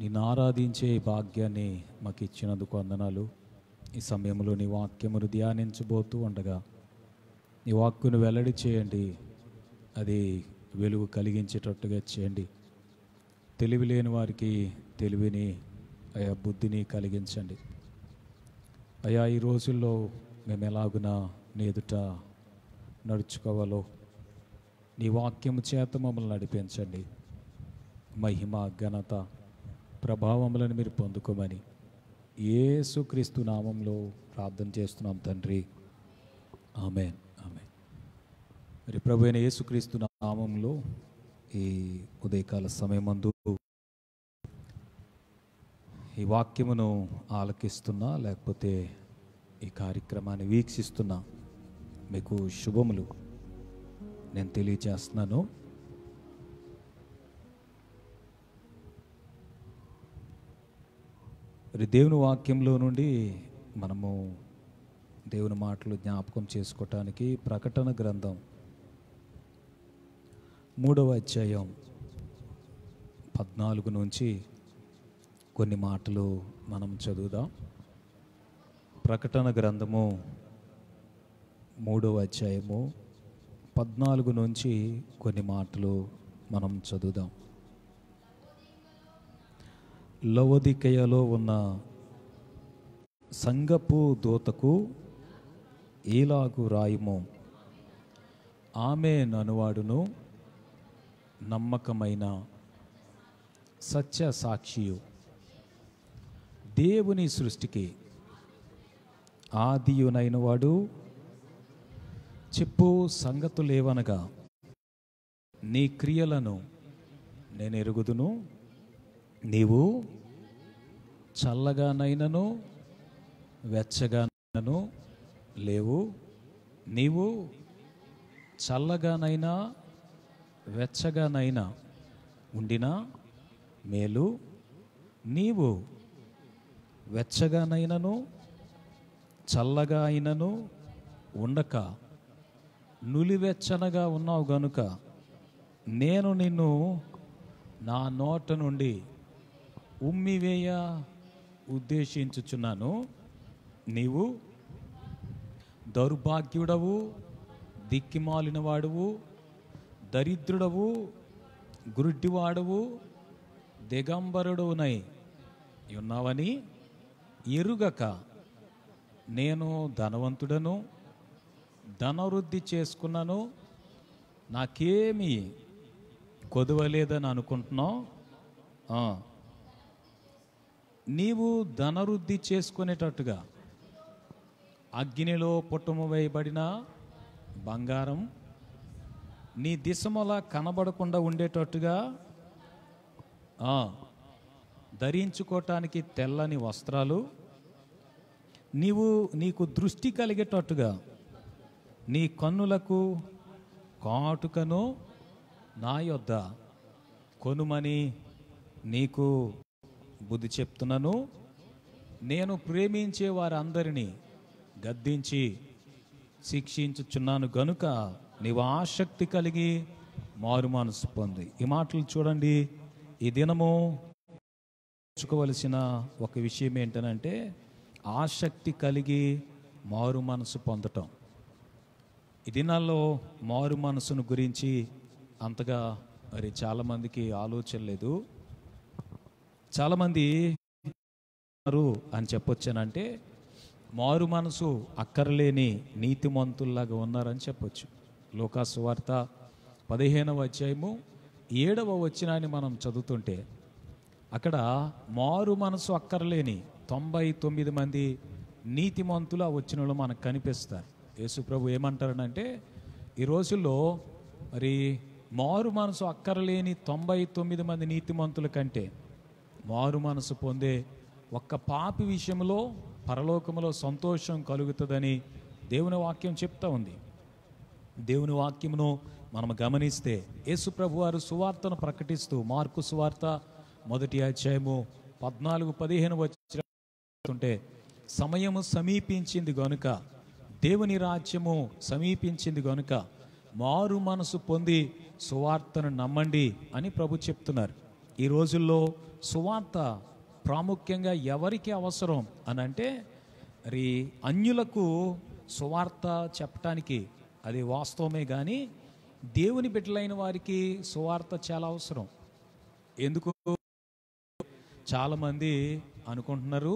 నిన్ను ఆరాధించే భాగ్యాన్ని మాకు ఇచ్చినందుకు వందనాలు ఈ సమయంలో నీ వాక్యమును ధ్యానించబోతూ ఉండగా నీ వాక్కును వెల్లడి చేయండి అది వెలుగు కలిగించేటట్టుగా చేయండి తెలివి లేని వారికి తెలివిని అయా బుద్ధిని కలిగించండి అయా ఈ రోజుల్లో మేము ఎలాగునా నీ ఎదుట నడుచుకోవాలో నీ వాక్యము చేత మమ్మల్ని నడిపించండి మహిమ ఘనత ప్రభావములను మీరు పొందుకోమని ఏసుక్రీస్తు నామంలో ప్రార్థన చేస్తున్నాం తండ్రి ఆమె ఆమె మరి ప్రభు అయిన యేసుక్రీస్తు నామంలో ఈ ఉదయకాల సమయమందు ఈ వాక్యమును ఆలకిస్తున్నా లేకపోతే ఈ కార్యక్రమాన్ని వీక్షిస్తున్నా మీకు శుభములు నేను తెలియజేస్తున్నాను మరి దేవుని వాక్యంలో నుండి మనము దేవుని మాటలు జ్ఞాపకం చేసుకోవటానికి ప్రకటన గ్రంథం మూడవ అధ్యాయం పద్నాలుగు నుంచి కొన్ని మాటలు మనం చదువుదాం ప్రకటన గ్రంథము మూడవ అధ్యాయము పద్నాలుగు నుంచి కొన్ని మాటలు మనం చదువుదాం లవదికయలో ఉన్న సంగపు దూతకు ఏలాగు రాయము ఆమె ననువాడును నమ్మకమైన సత్య సాక్షియు దేవుని సృష్టికి ఆదియునైనవాడు చెప్పు సంగతులేవనగా నీ క్రియలను నేను ఎరుగుదును నీవు చల్లగానైనను వెచ్చగానైనను లేవు నీవు చల్లగానైనా వెచ్చగానైనా ఉండినా మేలు నీవు వెచ్చగానైనను చల్లగా అయినను ఉండక నులివెచ్చనగా ఉన్నావు గనుక నేను నిన్ను నా నోట నుండి ఉమ్మివేయ ఉద్దేశించుచున్నాను నీవు దౌర్భాగ్యుడవు దిక్కిమాలిన వాడువు దరిద్రుడవు గురుడ్డివాడవు దిగంబరుడవునై ఉన్నావని ఎరుగక నేను ధనవంతుడను ధనవృద్ధి చేసుకున్నాను నాకేమీ కొదవలేదని అనుకుంటున్నావు నీవు ధనవృద్ధి చేసుకునేటట్టుగా అగ్నిలో పుట్టము వేయబడిన బంగారం నీ దిశమల కనబడకుండా ఉండేటట్టుగా ధరించుకోవటానికి తెల్లని వస్త్రాలు నీవు నీకు దృష్టి కలిగేటట్టుగా నీ కన్నులకు కాటుకను నా యొద్ద కొనుమని నీకు బుద్ధి చెప్తున్నాను నేను ప్రేమించే వారందరినీ గద్దించి శిక్షించుచున్నాను గనుక నీవు ఆసక్తి కలిగి మారు మనసు పొంది ఈ మాటలు చూడండి ఈ దినము చూసుకోవలసిన ఒక విషయం ఏంటనంటే ఆసక్తి కలిగి మారు మనసు పొందటం ఈ దినాల్లో మారు మనసును గురించి అంతగా మరి చాలామందికి ఆలోచన లేదు చాలామంది అని చెప్పొచ్చానంటే మారు మనసు అక్కర్లేని నీతిమంతుల్లాగా ఉన్నారని చెప్పొచ్చు లోకాసు వార్త పదిహేనవ అధ్యాయము ఏడవ వచ్చినాన్ని మనం చదువుతుంటే అక్కడ మారు మనసు అక్కర్లేని తొంభై తొమ్మిది మంది నీతిమంతులు ఆ వచ్చిన మనకు కనిపిస్తారు యేసు ప్రభు ఏమంటారనంటే ఈ రోజుల్లో మరి మారు మనసు అక్కర్లేని తొంభై తొమ్మిది మంది నీతిమంతుల కంటే వారు మనసు పొందే ఒక్క పాపి విషయంలో పరలోకంలో సంతోషం కలుగుతుందని దేవుని వాక్యం చెప్తా ఉంది దేవుని వాక్యమును మనం గమనిస్తే యేసు ప్రభు వారు సువార్తను ప్రకటిస్తూ మార్కు సువార్త మొదటి అధ్యాయము పద్నాలుగు పదిహేను వచ్చే సమయము సమీపించింది గనుక దేవుని రాజ్యము సమీపించింది గనుక మారు మనసు పొంది సువార్తను నమ్మండి అని ప్రభు చెప్తున్నారు ఈ రోజుల్లో సువార్త ప్రాముఖ్యంగా ఎవరికి అవసరం అని అంటే మరి అన్యులకు సువార్త చెప్పటానికి అది వాస్తవమే కానీ దేవుని బిడ్డలైన వారికి సువార్త చాలా అవసరం ఎందుకు చాలామంది అనుకుంటున్నారు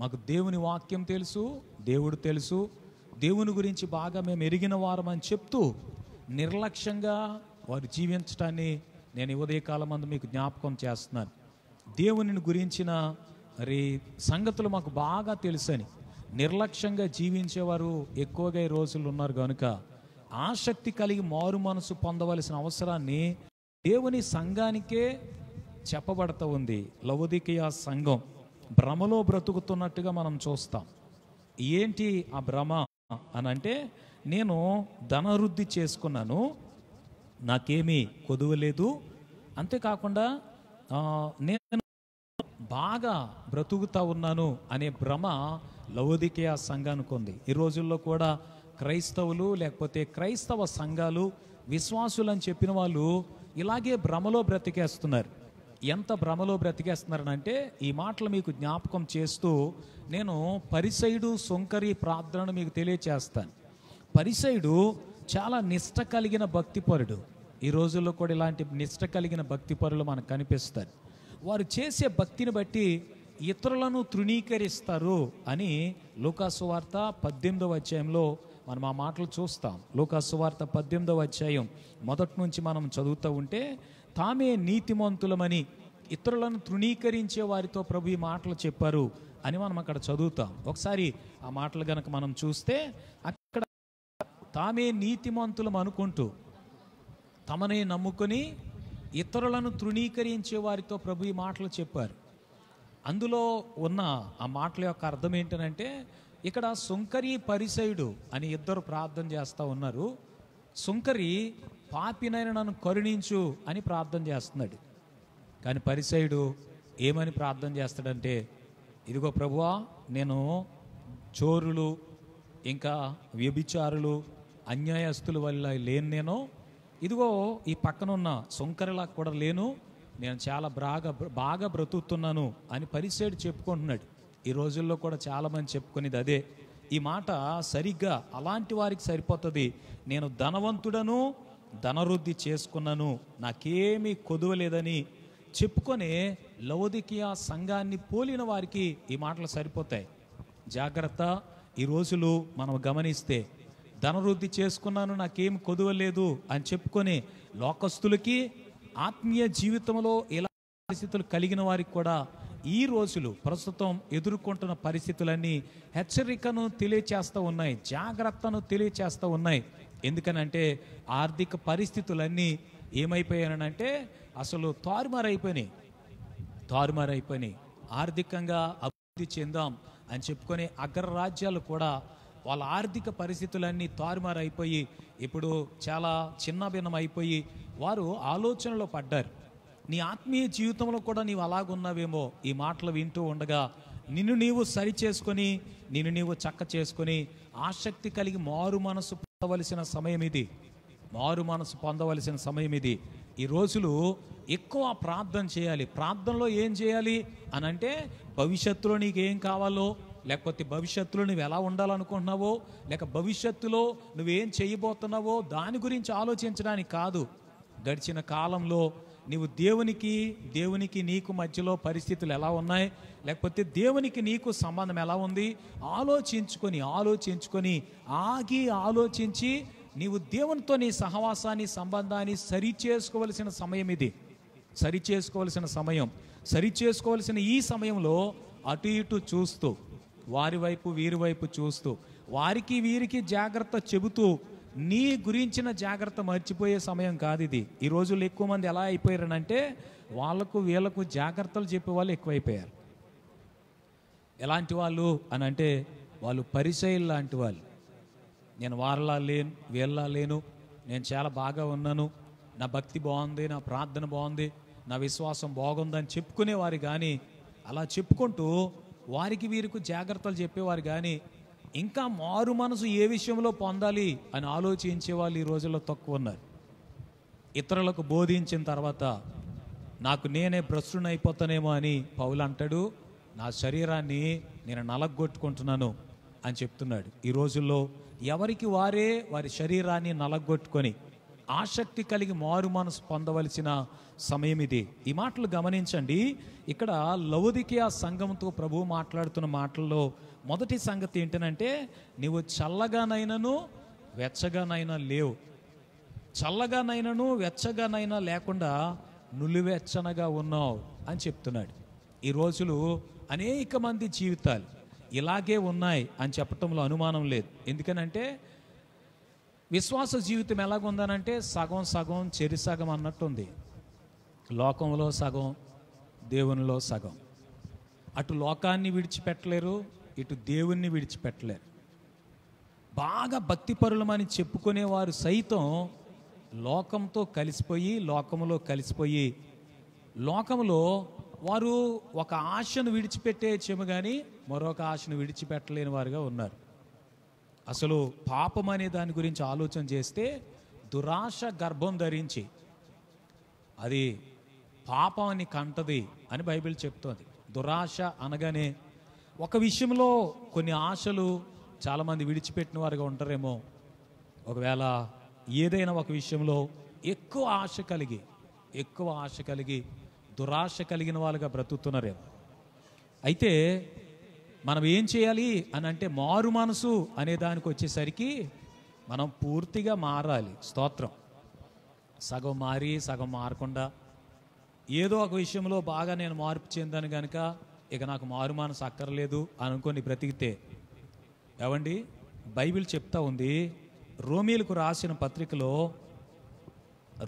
మాకు దేవుని వాక్యం తెలుసు దేవుడు తెలుసు దేవుని గురించి బాగా మేము ఎరిగిన వారమని చెప్తూ నిర్లక్ష్యంగా వారు జీవించటాన్ని నేను ఉదయకాలం అందు మీకు జ్ఞాపకం చేస్తున్నాను దేవునిని గురించిన రే సంగతులు మాకు బాగా తెలుసని నిర్లక్ష్యంగా జీవించేవారు ఎక్కువగా ఈ రోజులు ఉన్నారు కనుక ఆసక్తి కలిగి మారు మనసు పొందవలసిన అవసరాన్ని దేవుని సంఘానికే చెప్పబడతా ఉంది ఆ సంఘం భ్రమలో బ్రతుకుతున్నట్టుగా మనం చూస్తాం ఏంటి ఆ భ్రమ అని అంటే నేను ధనవృద్ధి చేసుకున్నాను నాకేమీ కొదువలేదు అంతేకాకుండా నేను బాగా బ్రతుకుతా ఉన్నాను అనే భ్రమ లౌదికే ఆ సంఘానికి ఉంది ఈ రోజుల్లో కూడా క్రైస్తవులు లేకపోతే క్రైస్తవ సంఘాలు విశ్వాసులు అని చెప్పిన వాళ్ళు ఇలాగే భ్రమలో బ్రతికేస్తున్నారు ఎంత భ్రమలో బ్రతికేస్తున్నారనంటే ఈ మాటలు మీకు జ్ఞాపకం చేస్తూ నేను పరిసైడు సొంకరి ప్రార్థనను మీకు తెలియచేస్తాను పరిసైడు చాలా నిష్ట కలిగిన భక్తిపరుడు ఈ రోజుల్లో కూడా ఇలాంటి నిష్ట కలిగిన భక్తిపరులు మనకు కనిపిస్తారు వారు చేసే భక్తిని బట్టి ఇతరులను తృణీకరిస్తారు అని లోకాసు వార్త పద్దెనిమిదవ అధ్యాయంలో మనం ఆ మాటలు చూస్తాం వార్త పద్దెనిమిదవ అధ్యాయం మొదటి నుంచి మనం చదువుతూ ఉంటే తామే నీతిమంతులమని ఇతరులను తృణీకరించే వారితో ప్రభు ఈ మాటలు చెప్పారు అని మనం అక్కడ చదువుతాం ఒకసారి ఆ మాటలు గనక మనం చూస్తే అక్కడ తామే నీతిమంతులం అనుకుంటూ తమనే నమ్ముకొని ఇతరులను తృణీకరించే వారితో ప్రభు ఈ మాటలు చెప్పారు అందులో ఉన్న ఆ మాటల యొక్క అర్థం ఏంటంటే ఇక్కడ సుంకరి పరిసయుడు అని ఇద్దరు ప్రార్థన చేస్తూ ఉన్నారు సుంకరి పాపినైన నన్ను కరుణించు అని ప్రార్థన చేస్తున్నాడు కానీ పరిసయుడు ఏమని ప్రార్థన చేస్తాడంటే ఇదిగో ప్రభువా నేను చోరులు ఇంకా వ్యభిచారులు అన్యాయస్తుల వల్ల లేని నేను ఇదిగో ఈ పక్కనున్న సొంకరలా కూడా లేను నేను చాలా బాగా బాగా బ్రతుకుతున్నాను అని పరిసేడు చెప్పుకుంటున్నాడు ఈ రోజుల్లో కూడా చాలామంది చెప్పుకునేది అదే ఈ మాట సరిగ్గా అలాంటి వారికి సరిపోతుంది నేను ధనవంతుడను ధనవృద్ధి చేసుకున్నాను నాకేమీ కొదవలేదని చెప్పుకొనే చెప్పుకొని సంఘాన్ని పోలిన వారికి ఈ మాటలు సరిపోతాయి జాగ్రత్త ఈ రోజులు మనం గమనిస్తే ధనవృద్ధి చేసుకున్నాను నాకేం కొదవలేదు అని చెప్పుకొని లోకస్తులకి ఆత్మీయ జీవితంలో ఇలా పరిస్థితులు కలిగిన వారికి కూడా ఈ రోజులు ప్రస్తుతం ఎదుర్కొంటున్న పరిస్థితులన్నీ హెచ్చరికను తెలియచేస్తూ ఉన్నాయి జాగ్రత్తను తెలియచేస్తూ ఉన్నాయి ఎందుకనంటే ఆర్థిక పరిస్థితులన్నీ ఏమైపోయానంటే అసలు తారుమారైపోయినాయి తారుమారైపోయినాయి ఆర్థికంగా అభివృద్ధి చెందాం అని చెప్పుకొని అగ్రరాజ్యాలు కూడా వాళ్ళ ఆర్థిక పరిస్థితులన్నీ అయిపోయి ఇప్పుడు చాలా చిన్నభిన్నం అయిపోయి వారు ఆలోచనలో పడ్డారు నీ ఆత్మీయ జీవితంలో కూడా నీవు అలాగున్నావేమో ఈ మాటలు వింటూ ఉండగా నిన్ను నీవు సరి చేసుకొని నిన్ను నీవు చక్క చేసుకొని ఆసక్తి కలిగి మారు మనసు పొందవలసిన సమయం ఇది మారు మనసు పొందవలసిన సమయం ఇది ఈ రోజులు ఎక్కువ ప్రార్థన చేయాలి ప్రార్థనలో ఏం చేయాలి అని అంటే భవిష్యత్తులో నీకు ఏం కావాలో లేకపోతే భవిష్యత్తులో నువ్వు ఎలా ఉండాలనుకుంటున్నావో లేక భవిష్యత్తులో నువ్వేం చేయబోతున్నావో దాని గురించి ఆలోచించడానికి కాదు గడిచిన కాలంలో నువ్వు దేవునికి దేవునికి నీకు మధ్యలో పరిస్థితులు ఎలా ఉన్నాయి లేకపోతే దేవునికి నీకు సంబంధం ఎలా ఉంది ఆలోచించుకొని ఆలోచించుకొని ఆగి ఆలోచించి నీవు దేవునితో నీ సహవాసాన్ని సంబంధాన్ని సరి చేసుకోవలసిన సమయం ఇది సరి చేసుకోవలసిన సమయం సరి చేసుకోవలసిన ఈ సమయంలో అటు ఇటు చూస్తూ వారి వైపు వీరి వైపు చూస్తూ వారికి వీరికి జాగ్రత్త చెబుతూ నీ గురించిన జాగ్రత్త మర్చిపోయే సమయం కాదు ఇది ఈ రోజుల్లో ఎక్కువ మంది ఎలా అయిపోయారనంటే వాళ్ళకు వీళ్ళకు జాగ్రత్తలు చెప్పే వాళ్ళు ఎక్కువైపోయారు ఎలాంటి వాళ్ళు అని అంటే వాళ్ళు పరిచయం లాంటి వాళ్ళు నేను వారలా లేను వీళ్ళలా లేను నేను చాలా బాగా ఉన్నాను నా భక్తి బాగుంది నా ప్రార్థన బాగుంది నా విశ్వాసం బాగుందని చెప్పుకునేవారు కానీ అలా చెప్పుకుంటూ వారికి వీరికి జాగ్రత్తలు చెప్పేవారు కానీ ఇంకా మారు మనసు ఏ విషయంలో పొందాలి అని ఆలోచించే వాళ్ళు ఈ రోజుల్లో తక్కువ ఉన్నారు ఇతరులకు బోధించిన తర్వాత నాకు నేనే భ్రష్టునైపోతానేమో అని పౌలు అంటాడు నా శరీరాన్ని నేను నలగొట్టుకుంటున్నాను అని చెప్తున్నాడు ఈ రోజుల్లో ఎవరికి వారే వారి శరీరాన్ని నలగొట్టుకొని ఆసక్తి కలిగి మారు మనసు పొందవలసిన సమయం ఇది ఈ మాటలు గమనించండి ఇక్కడ లౌదికి ఆ సంఘంతో ప్రభు మాట్లాడుతున్న మాటల్లో మొదటి సంగతి ఏంటనంటే నీవు చల్లగానైనను వెచ్చగానైనా లేవు చల్లగానైనను వెచ్చగానైనా లేకుండా నులివెచ్చనగా ఉన్నావు అని చెప్తున్నాడు ఈ రోజులు అనేక మంది జీవితాలు ఇలాగే ఉన్నాయి అని చెప్పటంలో అనుమానం లేదు ఎందుకనంటే విశ్వాస జీవితం ఎలాగుందనంటే సగం సగం చెరి సగం అన్నట్టుంది లోకంలో సగం దేవునిలో సగం అటు లోకాన్ని విడిచిపెట్టలేరు ఇటు దేవుణ్ణి విడిచిపెట్టలేరు బాగా భక్తిపరులమని చెప్పుకునేవారు సైతం లోకంతో కలిసిపోయి లోకంలో కలిసిపోయి లోకంలో వారు ఒక ఆశను విడిచిపెట్టేయచ్చేమో కానీ మరొక ఆశను విడిచిపెట్టలేని వారుగా ఉన్నారు అసలు పాపం అనే దాని గురించి ఆలోచన చేస్తే దురాశ గర్భం ధరించి అది పాపాన్ని కంటది అని బైబిల్ చెప్తోంది దురాశ అనగానే ఒక విషయంలో కొన్ని ఆశలు చాలామంది విడిచిపెట్టిన వారుగా ఉంటారేమో ఒకవేళ ఏదైనా ఒక విషయంలో ఎక్కువ ఆశ కలిగి ఎక్కువ ఆశ కలిగి దురాశ కలిగిన వాళ్ళుగా బ్రతుకుతున్నారేమో అయితే మనం ఏం చేయాలి అని అంటే మారు మనసు అనే దానికి వచ్చేసరికి మనం పూర్తిగా మారాలి స్తోత్రం సగం మారి సగం మారకుండా ఏదో ఒక విషయంలో బాగా నేను మార్పు చెందాను కనుక ఇక నాకు మారు మనసు అక్కర్లేదు అనుకొని బ్రతికితే ఏమండి బైబిల్ చెప్తా ఉంది రోమీలకు రాసిన పత్రికలో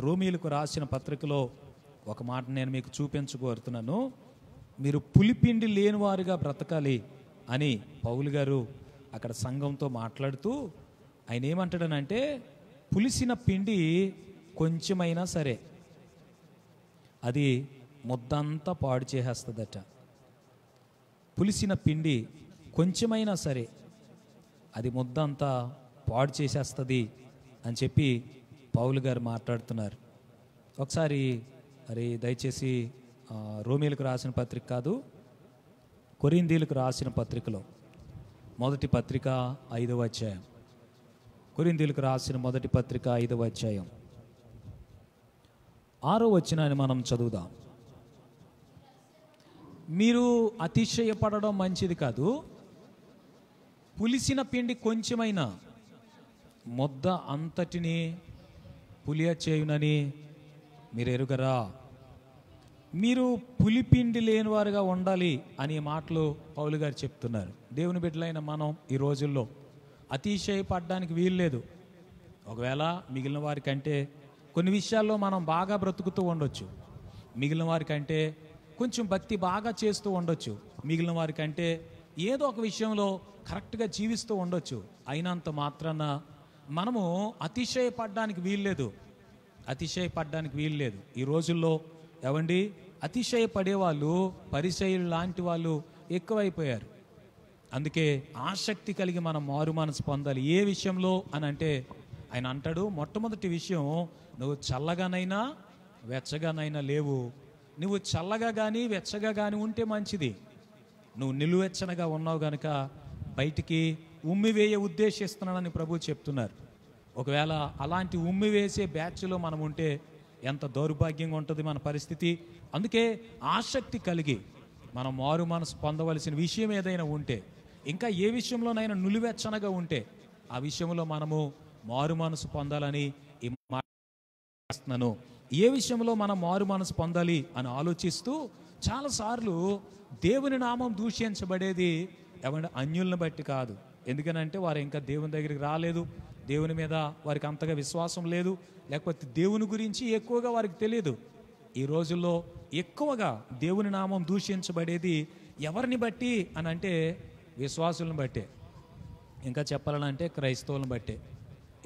రోమీలకు రాసిన పత్రికలో ఒక మాట నేను మీకు చూపించుకోరుతున్నాను మీరు పులిపిండి లేనివారుగా బ్రతకాలి అని పౌలు గారు అక్కడ సంఘంతో మాట్లాడుతూ ఆయన ఏమంటాడనంటే పులిసిన పిండి కొంచెమైనా సరే అది ముద్దంతా పాడు చేసేస్తుందట పులిసిన పిండి కొంచెమైనా సరే అది ముద్దంతా పాడు చేసేస్తుంది అని చెప్పి పౌలు గారు మాట్లాడుతున్నారు ఒకసారి మరి దయచేసి రోమిలకు రాసిన పత్రిక కాదు కొరిందీలకు రాసిన పత్రికలో మొదటి పత్రిక ఐదవ అధ్యాయం కొరిందీలకు రాసిన మొదటి పత్రిక ఐదవ అధ్యాయం ఆరో వచ్చినాన్ని మనం చదువుదాం మీరు అతిశయపడడం మంచిది కాదు పులిసిన పిండి కొంచెమైన మొద్ద అంతటిని పులియ చేయునని మీరు ఎరుగరా మీరు పులిపిండి లేనివారుగా ఉండాలి అనే మాటలు పౌలు గారు చెప్తున్నారు దేవుని బిడ్డలైన మనం ఈ రోజుల్లో అతిశయపడడానికి వీల్లేదు ఒకవేళ మిగిలిన వారికంటే కొన్ని విషయాల్లో మనం బాగా బ్రతుకుతూ ఉండొచ్చు మిగిలిన వారికంటే కొంచెం భక్తి బాగా చేస్తూ ఉండొచ్చు మిగిలిన వారికంటే ఏదో ఒక విషయంలో కరెక్ట్గా జీవిస్తూ ఉండొచ్చు అయినంత మాత్రాన మనము అతిశయపడడానికి వీల్లేదు అతిశయపడడానికి వీల్లేదు ఈ రోజుల్లో ఎవండి అతిశయపడేవాళ్ళు పరిచయులు లాంటి వాళ్ళు ఎక్కువైపోయారు అందుకే ఆసక్తి కలిగి మనం మారు మనసు పొందాలి ఏ విషయంలో అని అంటే ఆయన అంటాడు మొట్టమొదటి విషయం నువ్వు చల్లగానైనా వెచ్చగానైనా లేవు నువ్వు చల్లగా కానీ వెచ్చగా కానీ ఉంటే మంచిది నువ్వు నిలువెచ్చనగా ఉన్నావు గనుక బయటికి ఉమ్మివేయ ఉద్దేశిస్తున్నానని ప్రభు చెప్తున్నారు ఒకవేళ అలాంటి ఉమ్మి వేసే బ్యాచ్లో మనం ఉంటే ఎంత దౌర్భాగ్యంగా ఉంటుంది మన పరిస్థితి అందుకే ఆసక్తి కలిగి మనం మారు మనసు పొందవలసిన విషయం ఏదైనా ఉంటే ఇంకా ఏ విషయంలోనైనా నులివెచ్చనగా ఉంటే ఆ విషయంలో మనము మారు మనసు పొందాలని ఈ మాట్లాడుతున్నాను ఏ విషయంలో మనం మారు మనసు పొందాలి అని ఆలోచిస్తూ చాలాసార్లు దేవుని నామం దూషించబడేది ఏమంటే అన్యులను బట్టి కాదు ఎందుకనంటే వారు ఇంకా దేవుని దగ్గరికి రాలేదు దేవుని మీద వారికి అంతగా విశ్వాసం లేదు లేకపోతే దేవుని గురించి ఎక్కువగా వారికి తెలియదు ఈ రోజుల్లో ఎక్కువగా దేవుని నామం దూషించబడేది ఎవరిని బట్టి అని అంటే విశ్వాసులను బట్టే ఇంకా చెప్పాలంటే క్రైస్తవులను బట్టే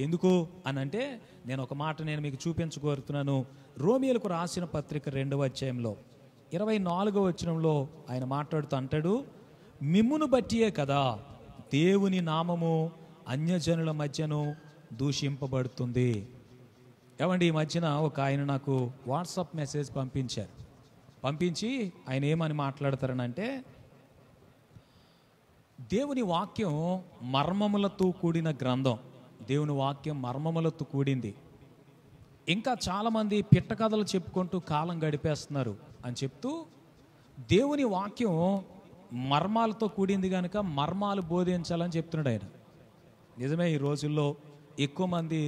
ఎందుకు అని అంటే నేను ఒక మాట నేను మీకు చూపించుకోరుతున్నాను రోమియోలకు రాసిన పత్రిక రెండవ అధ్యాయంలో ఇరవై నాలుగవ వచ్చినంలో ఆయన మాట్లాడుతూ అంటాడు మిమ్మును బట్టియే కదా దేవుని నామము అన్యజనుల మధ్యను దూషింపబడుతుంది ఏమండి ఈ మధ్యన ఒక ఆయన నాకు వాట్సాప్ మెసేజ్ పంపించారు పంపించి ఆయన ఏమని మాట్లాడతారనంటే దేవుని వాక్యం మర్మములతో కూడిన గ్రంథం దేవుని వాక్యం మర్మములతో కూడింది ఇంకా చాలామంది పిట్ట కథలు చెప్పుకుంటూ కాలం గడిపేస్తున్నారు అని చెప్తూ దేవుని వాక్యం మర్మాలతో కూడింది కనుక మర్మాలు బోధించాలని చెప్తున్నాడు ఆయన నిజమే ఈ రోజుల్లో ఎక్కువ మంది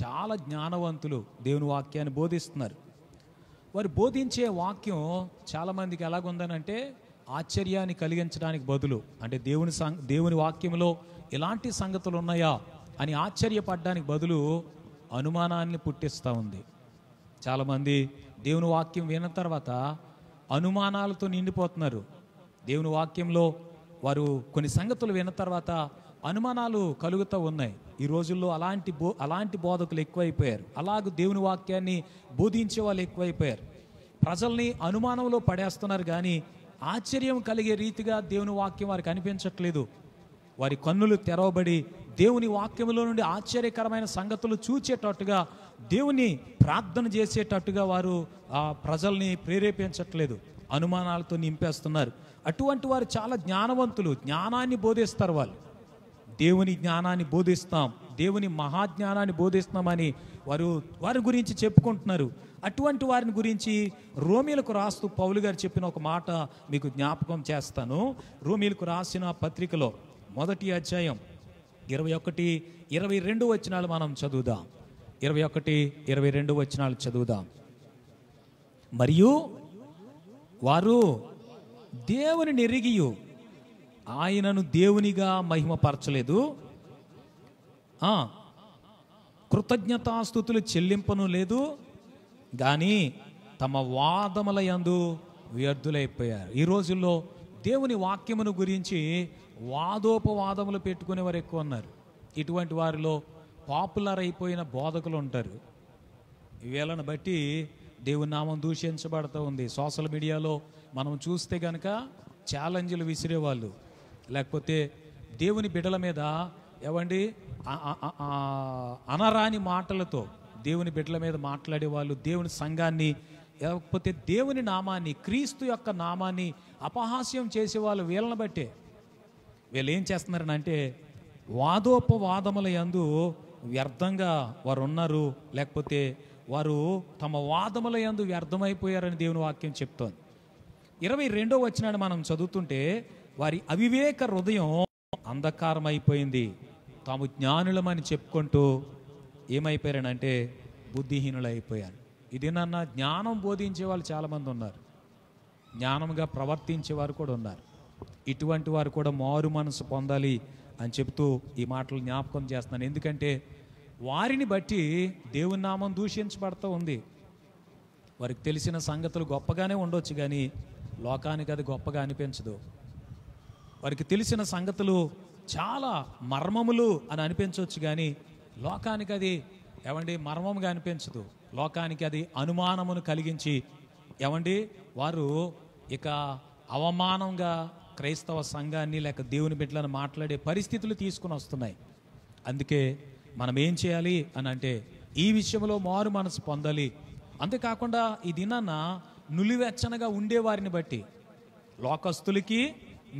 చాలా జ్ఞానవంతులు దేవుని వాక్యాన్ని బోధిస్తున్నారు వారు బోధించే వాక్యం చాలామందికి ఎలాగుందనంటే ఆశ్చర్యాన్ని కలిగించడానికి బదులు అంటే దేవుని సం దేవుని వాక్యంలో ఎలాంటి సంగతులు ఉన్నాయా అని ఆశ్చర్యపడడానికి బదులు అనుమానాన్ని పుట్టిస్తూ ఉంది చాలామంది దేవుని వాక్యం విన్న తర్వాత అనుమానాలతో నిండిపోతున్నారు దేవుని వాక్యంలో వారు కొన్ని సంగతులు విన్న తర్వాత అనుమానాలు కలుగుతూ ఉన్నాయి ఈ రోజుల్లో అలాంటి బో అలాంటి బోధకులు ఎక్కువైపోయారు అలాగ దేవుని వాక్యాన్ని బోధించే వాళ్ళు ఎక్కువైపోయారు ప్రజల్ని అనుమానంలో పడేస్తున్నారు కానీ ఆశ్చర్యం కలిగే రీతిగా దేవుని వాక్యం వారికి అనిపించట్లేదు వారి కన్నులు తెరవబడి దేవుని వాక్యంలో నుండి ఆశ్చర్యకరమైన సంగతులు చూచేటట్టుగా దేవుని ప్రార్థన చేసేటట్టుగా వారు ఆ ప్రజల్ని ప్రేరేపించట్లేదు అనుమానాలతో నింపేస్తున్నారు అటువంటి వారు చాలా జ్ఞానవంతులు జ్ఞానాన్ని బోధిస్తారు వాళ్ళు దేవుని జ్ఞానాన్ని బోధిస్తాం దేవుని మహాజ్ఞానాన్ని బోధిస్తామని వారు వారి గురించి చెప్పుకుంటున్నారు అటువంటి వారిని గురించి రోమిలకు రాస్తూ పౌలు గారు చెప్పిన ఒక మాట మీకు జ్ఞాపకం చేస్తాను రోమిలకు రాసిన పత్రికలో మొదటి అధ్యాయం ఇరవై ఒకటి ఇరవై రెండు వచనాలు మనం చదువుదాం ఇరవై ఒకటి ఇరవై రెండు వచనాలు చదువుదాం మరియు వారు దేవుని నిరిగియు ఆయనను దేవునిగా మహిమపరచలేదు కృతజ్ఞతాస్థుతులు చెల్లింపను లేదు కానీ తమ వాదముల యందు వ్యర్థులైపోయారు ఈ రోజుల్లో దేవుని వాక్యమును గురించి వాదోపవాదములు పెట్టుకునేవారు ఎక్కువ ఉన్నారు ఇటువంటి వారిలో పాపులర్ అయిపోయిన బోధకులు ఉంటారు వీళ్ళని బట్టి దేవుని నామం దూషించబడుతూ ఉంది సోషల్ మీడియాలో మనం చూస్తే కనుక ఛాలెంజ్లు విసిరేవాళ్ళు లేకపోతే దేవుని బిడ్డల మీద ఏమండి అనరాని మాటలతో దేవుని బిడ్డల మీద మాట్లాడే వాళ్ళు దేవుని సంఘాన్ని లేకపోతే దేవుని నామాన్ని క్రీస్తు యొక్క నామాన్ని అపహాస్యం చేసే వాళ్ళు వీళ్ళని బట్టే వీళ్ళు ఏం చేస్తున్నారని అంటే వాదోపవాదముల యందు వ్యర్థంగా వారు ఉన్నారు లేకపోతే వారు తమ వాదముల యందు వ్యర్థమైపోయారని దేవుని వాక్యం చెప్తోంది ఇరవై రెండో వచ్చినాడు మనం చదువుతుంటే వారి అవివేక హృదయం అంధకారమైపోయింది తాము జ్ఞానులమని చెప్పుకుంటూ ఏమైపోయారంటే బుద్ధిహీనులు అయిపోయారు ఇది నన్న జ్ఞానం బోధించే వాళ్ళు చాలామంది ఉన్నారు జ్ఞానంగా ప్రవర్తించే వారు కూడా ఉన్నారు ఇటువంటి వారు కూడా మారు మనసు పొందాలి అని చెప్తూ ఈ మాటలు జ్ఞాపకం చేస్తున్నాను ఎందుకంటే వారిని బట్టి దేవుని నామం దూషించబడుతూ ఉంది వారికి తెలిసిన సంగతులు గొప్పగానే ఉండొచ్చు కానీ లోకానికి అది గొప్పగా అనిపించదు వారికి తెలిసిన సంగతులు చాలా మర్మములు అని అనిపించవచ్చు కానీ లోకానికి అది ఏమండి మర్మముగా అనిపించదు లోకానికి అది అనుమానమును కలిగించి ఏమండి వారు ఇక అవమానంగా క్రైస్తవ సంఘాన్ని లేక దేవుని బిడ్డలను మాట్లాడే పరిస్థితులు తీసుకుని వస్తున్నాయి అందుకే మనం ఏం చేయాలి అని అంటే ఈ విషయంలో మారు మనసు పొందాలి అంతేకాకుండా ఈ దినాన నులివెచ్చనగా ఉండేవారిని బట్టి లోకస్తులకి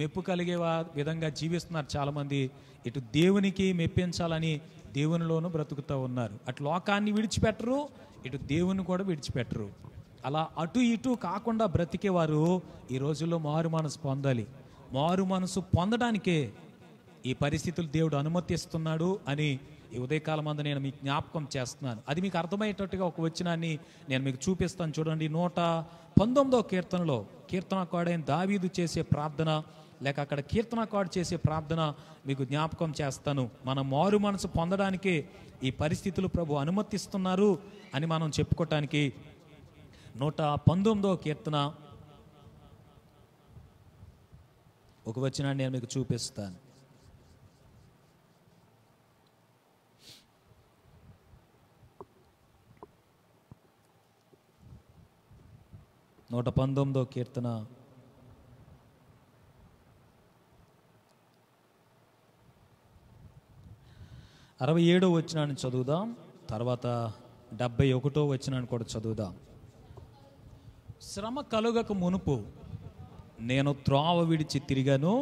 మెప్పు కలిగే విధంగా జీవిస్తున్నారు చాలామంది ఇటు దేవునికి మెప్పించాలని దేవునిలోనూ బ్రతుకుతూ ఉన్నారు అటు లోకాన్ని విడిచిపెట్టరు ఇటు దేవుని కూడా విడిచిపెట్టరు అలా అటు ఇటు కాకుండా బ్రతికేవారు ఈ రోజుల్లో మారు మనసు పొందాలి మారు మనసు పొందడానికే ఈ పరిస్థితులు దేవుడు అనుమతిస్తున్నాడు అని ఈ ఉదయకాలమందు నేను మీకు జ్ఞాపకం చేస్తున్నాను అది మీకు అర్థమయ్యేటట్టుగా ఒక వచనాన్ని నేను మీకు చూపిస్తాను చూడండి నూట పంతొమ్మిదో కీర్తనలో కీర్తనకాడైన దావీదు చేసే ప్రార్థన లేక అక్కడ కీర్తనకాడు చేసే ప్రార్థన మీకు జ్ఞాపకం చేస్తాను మన మారు మనసు పొందడానికి ఈ పరిస్థితులు ప్రభు అనుమతిస్తున్నారు అని మనం చెప్పుకోవటానికి నూట పంతొమ్మిదో కీర్తన ఒక వచనాన్ని నేను మీకు చూపిస్తాను నూట పంతొమ్మిదో కీర్తన అరవై ఏడో వచ్చినాన్ని చదువుదాం తర్వాత డెబ్బై ఒకటో వచ్చినాన్ని కూడా చదువుదాం శ్రమ కలుగక మునుపు నేను త్రోవ విడిచి తిరిగాను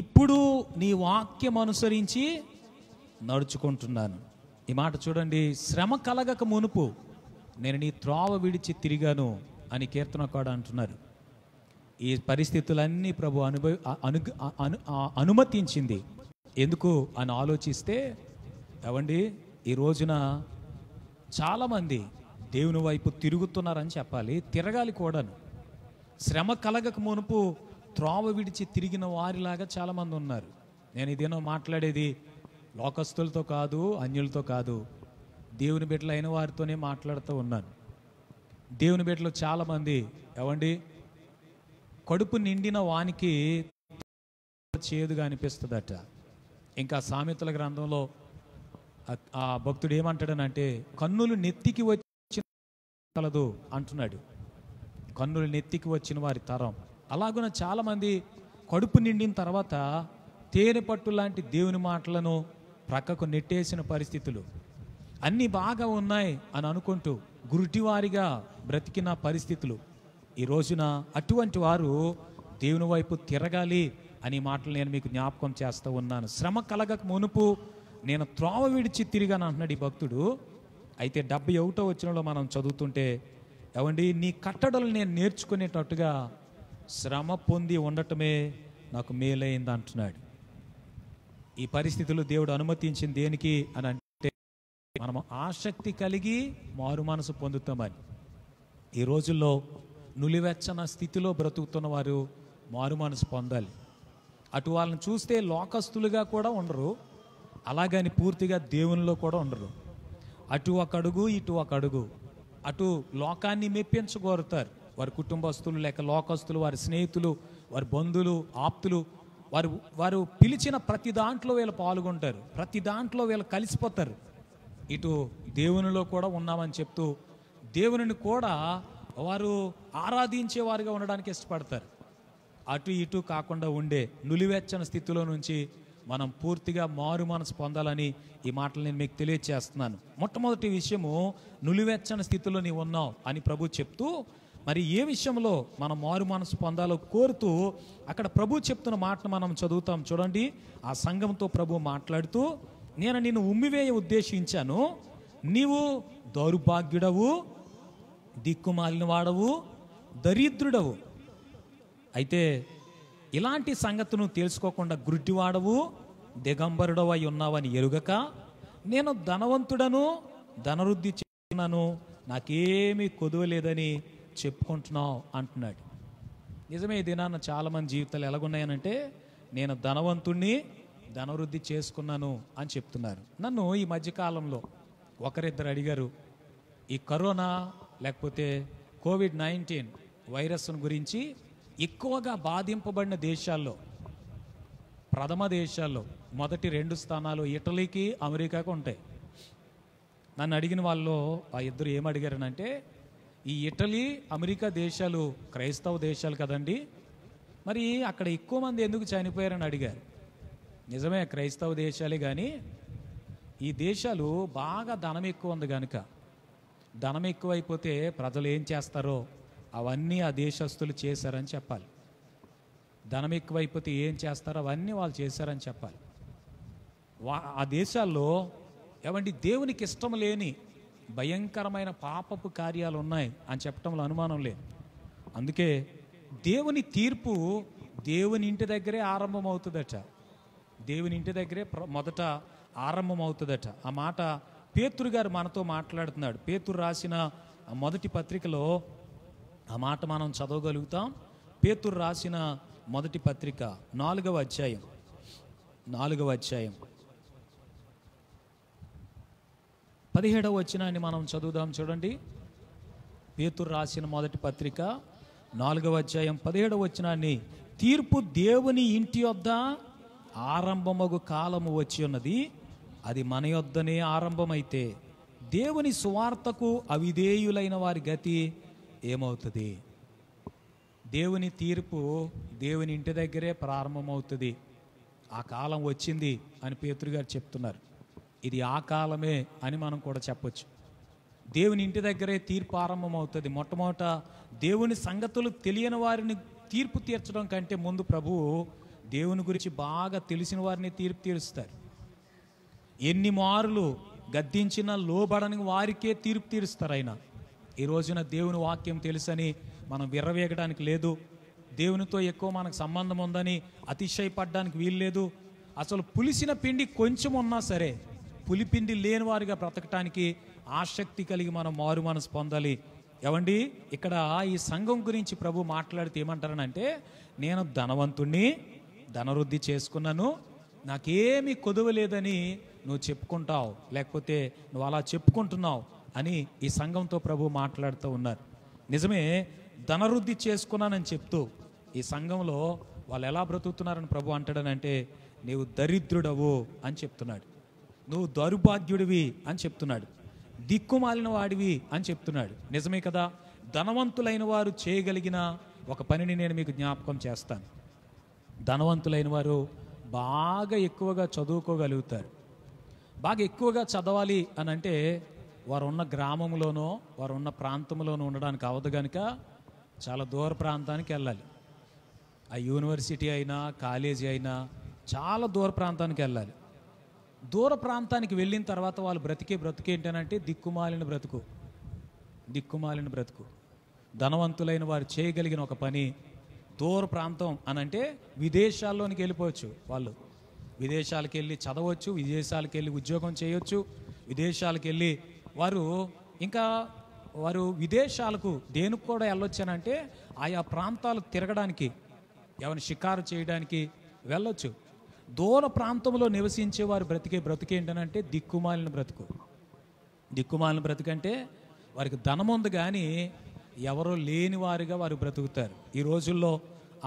ఇప్పుడు నీ వాక్యం అనుసరించి నడుచుకుంటున్నాను ఈ మాట చూడండి శ్రమ కలగక మునుపు నేను నీ త్రోవ విడిచి తిరిగాను అని కీర్తనకాడు అంటున్నారు ఈ పరిస్థితులన్నీ ప్రభు అనుభవ అను అనుమతించింది ఎందుకు అని ఆలోచిస్తే ఏమండి ఈ రోజున చాలామంది దేవుని వైపు తిరుగుతున్నారని చెప్పాలి తిరగాలి కూడాను శ్రమ కలగక మునుపు త్రోవ విడిచి తిరిగిన వారిలాగా చాలామంది ఉన్నారు నేను ఇదేనో మాట్లాడేది లోకస్తులతో కాదు అన్యులతో కాదు దేవుని బిడ్డలు అయిన వారితోనే మాట్లాడుతూ ఉన్నాను దేవుని బిడ్డలు చాలామంది ఏమండి కడుపు నిండిన వానికి చేదుగా అనిపిస్తుందట ఇంకా సామెతల గ్రంథంలో ఆ భక్తుడు ఏమంటాడనంటే కన్నులు నెత్తికి వచ్చిన కలదు అంటున్నాడు కన్నులు నెత్తికి వచ్చిన వారి తరం అలాగున చాలామంది కడుపు నిండిన తర్వాత తేనె పట్టు లాంటి దేవుని మాటలను ప్రక్కకు నెట్టేసిన పరిస్థితులు అన్నీ బాగా ఉన్నాయి అని అనుకుంటూ గురుటివారిగా బ్రతికిన పరిస్థితులు ఈ రోజున అటువంటి వారు దేవుని వైపు తిరగాలి అనే మాటలు నేను మీకు జ్ఞాపకం చేస్తూ ఉన్నాను శ్రమ కలగక మునుపు నేను త్రోవ విడిచి తిరిగాను అంటున్నాడు ఈ భక్తుడు అయితే డెబ్బై ఒకటో వచ్చినలో మనం చదువుతుంటే ఏమండి నీ కట్టడలు నేను నేర్చుకునేటట్టుగా శ్రమ పొంది ఉండటమే నాకు మేలైంది అంటున్నాడు ఈ పరిస్థితులు దేవుడు అనుమతించింది దేనికి అని మనం ఆసక్తి కలిగి మారు మనసు పొందుతామని ఈ రోజుల్లో నులివెచ్చన స్థితిలో బ్రతుకుతున్న వారు మారు మనసు పొందాలి అటు వాళ్ళని చూస్తే లోకస్తులుగా కూడా ఉండరు అలాగని పూర్తిగా దేవునిలో కూడా ఉండరు అటు ఒక అడుగు ఇటు ఒక అడుగు అటు లోకాన్ని మెప్పించగోరుతారు వారి కుటుంబస్తులు లేక లోకస్తులు వారి స్నేహితులు వారి బంధువులు ఆప్తులు వారు వారు పిలిచిన ప్రతి దాంట్లో వీళ్ళు పాల్గొంటారు ప్రతి దాంట్లో వీళ్ళు కలిసిపోతారు ఇటు దేవునిలో కూడా ఉన్నామని చెప్తూ దేవునిని కూడా వారు ఆరాధించే వారిగా ఉండడానికి ఇష్టపడతారు అటు ఇటు కాకుండా ఉండే నులివెచ్చని స్థితిలో నుంచి మనం పూర్తిగా మారు మనసు పొందాలని ఈ మాటలు నేను మీకు తెలియచేస్తున్నాను మొట్టమొదటి విషయము నులివెచ్చని స్థితిలో నీవు ఉన్నావు అని ప్రభు చెప్తూ మరి ఏ విషయంలో మనం మారు మనసు పొందాలో కోరుతూ అక్కడ ప్రభు చెప్తున్న మాటను మనం చదువుతాం చూడండి ఆ సంఘంతో ప్రభు మాట్లాడుతూ నేను నిన్ను ఉమ్మివేయ ఉద్దేశించాను నీవు దౌర్భాగ్యుడవు దిక్కుమాలిన వాడవు దరిద్రుడవు అయితే ఇలాంటి సంగతును తెలుసుకోకుండా గుడ్డివాడవు దిగంబరుడవు అయి ఉన్నావని ఎరుగక నేను ధనవంతుడను ధనవృద్ధి చేస్తున్నాను నాకేమీ కొదవలేదని చెప్పుకుంటున్నావు అంటున్నాడు నిజమే దినాన్న చాలామంది జీవితాలు ఎలాగున్నాయనంటే నేను ధనవంతుణ్ణి ధనవృద్ధి చేసుకున్నాను అని చెప్తున్నారు నన్ను ఈ మధ్యకాలంలో ఒకరిద్దరు అడిగారు ఈ కరోనా లేకపోతే కోవిడ్ నైన్టీన్ వైరస్ను గురించి ఎక్కువగా బాధింపబడిన దేశాల్లో ప్రథమ దేశాల్లో మొదటి రెండు స్థానాలు ఇటలీకి అమెరికాకు ఉంటాయి నన్ను అడిగిన వాళ్ళు ఆ ఇద్దరు ఏమడిగారనంటే ఈ ఇటలీ అమెరికా దేశాలు క్రైస్తవ దేశాలు కదండి మరి అక్కడ ఎక్కువ మంది ఎందుకు చనిపోయారని అడిగారు నిజమే క్రైస్తవ దేశాలే కానీ ఈ దేశాలు బాగా ధనం ఎక్కువ ఉంది కనుక ధనం ఎక్కువైపోతే ప్రజలు ఏం చేస్తారో అవన్నీ ఆ దేశస్తులు చేశారని చెప్పాలి ధనం ఎక్కువైపోతే ఏం చేస్తారో అవన్నీ వాళ్ళు చేశారని చెప్పాలి వా ఆ దేశాల్లో ఏమండి దేవునికి ఇష్టం లేని భయంకరమైన పాపపు కార్యాలు ఉన్నాయి అని చెప్పడంలో అనుమానం లేదు అందుకే దేవుని తీర్పు దేవుని ఇంటి దగ్గరే ఆరంభమవుతుందట దేవుని ఇంటి దగ్గరే మొదట ఆరంభం అవుతుందట ఆ మాట పేతురు గారు మనతో మాట్లాడుతున్నాడు పేతురు రాసిన మొదటి పత్రికలో ఆ మాట మనం చదవగలుగుతాం పేతురు రాసిన మొదటి పత్రిక నాలుగవ అధ్యాయం నాలుగవ అధ్యాయం పదిహేడవ వచ్చినాన్ని మనం చదువుదాం చూడండి పేతురు రాసిన మొదటి పత్రిక నాలుగవ అధ్యాయం పదిహేడవ వచ్చినాన్ని తీర్పు దేవుని ఇంటి వద్ద ఆరంభమగు కాలము వచ్చి ఉన్నది అది మన యొద్దనే ఆరంభమైతే దేవుని సువార్తకు అవిధేయులైన వారి గతి ఏమవుతుంది దేవుని తీర్పు దేవుని ఇంటి దగ్గరే ప్రారంభమవుతుంది ఆ కాలం వచ్చింది అని పేతృగారు చెప్తున్నారు ఇది ఆ కాలమే అని మనం కూడా చెప్పొచ్చు దేవుని ఇంటి దగ్గరే తీర్పు ఆరంభమవుతుంది మొట్టమొదట దేవుని సంగతులు తెలియని వారిని తీర్పు తీర్చడం కంటే ముందు ప్రభువు దేవుని గురించి బాగా తెలిసిన వారిని తీర్పు తీరుస్తారు ఎన్ని మారులు గద్దించిన లోబడని వారికే తీర్పు తీరుస్తారు ఆయన ఈ రోజున దేవుని వాక్యం తెలుసని మనం విర్రవేగడానికి లేదు దేవునితో ఎక్కువ మనకు సంబంధం ఉందని అతిశయపడడానికి వీల్లేదు అసలు పులిసిన పిండి కొంచెం ఉన్నా సరే పులిపిండి లేని వారిగా బ్రతకటానికి ఆసక్తి కలిగి మనం మారు మనసు పొందాలి ఏమండి ఇక్కడ ఈ సంఘం గురించి ప్రభు మాట్లాడితే ఏమంటారనంటే నేను ధనవంతుణ్ణి ధనవృద్ధి చేసుకున్నాను నాకేమీ కొదువ లేదని నువ్వు చెప్పుకుంటావు లేకపోతే నువ్వు అలా చెప్పుకుంటున్నావు అని ఈ సంఘంతో ప్రభు మాట్లాడుతూ ఉన్నారు నిజమే ధనవృద్ధి చేసుకున్నానని చెప్తూ ఈ సంఘంలో వాళ్ళు ఎలా బ్రతుకుతున్నారని ప్రభు అంటాడనంటే నీవు దరిద్రుడవు అని చెప్తున్నాడు నువ్వు దౌర్భాగ్యుడివి అని చెప్తున్నాడు దిక్కుమాలిన వాడివి అని చెప్తున్నాడు నిజమే కదా ధనవంతులైన వారు చేయగలిగిన ఒక పనిని నేను మీకు జ్ఞాపకం చేస్తాను ధనవంతులైన వారు బాగా ఎక్కువగా చదువుకోగలుగుతారు బాగా ఎక్కువగా చదవాలి అని అంటే వారు ఉన్న గ్రామంలోనో వారు ఉన్న ప్రాంతంలోనో ఉండడానికి అవదు కనుక చాలా దూర ప్రాంతానికి వెళ్ళాలి ఆ యూనివర్సిటీ అయినా కాలేజీ అయినా చాలా దూర ప్రాంతానికి వెళ్ళాలి దూర ప్రాంతానికి వెళ్ళిన తర్వాత వాళ్ళు బ్రతికే బ్రతుకు దిక్కుమాలిన బ్రతుకు దిక్కుమాలిన బ్రతుకు ధనవంతులైన వారు చేయగలిగిన ఒక పని దూర ప్రాంతం అని అంటే విదేశాల్లోనికి వెళ్ళిపోవచ్చు వాళ్ళు విదేశాలకు వెళ్ళి చదవచ్చు విదేశాలకు వెళ్ళి ఉద్యోగం చేయొచ్చు విదేశాలకు వెళ్ళి వారు ఇంకా వారు విదేశాలకు దేనికి కూడా వెళ్ళొచ్చానంటే ఆయా ప్రాంతాలు తిరగడానికి ఎవరిని షికారు చేయడానికి వెళ్ళొచ్చు దూర ప్రాంతంలో నివసించే వారు బ్రతికే బ్రతుకు ఏంటంటే దిక్కుమాలిన బ్రతుకు దిక్కుమాలిన బ్రతుకంటే వారికి ధనం ఉంది కానీ ఎవరో వారిగా వారు బ్రతుకుతారు ఈ రోజుల్లో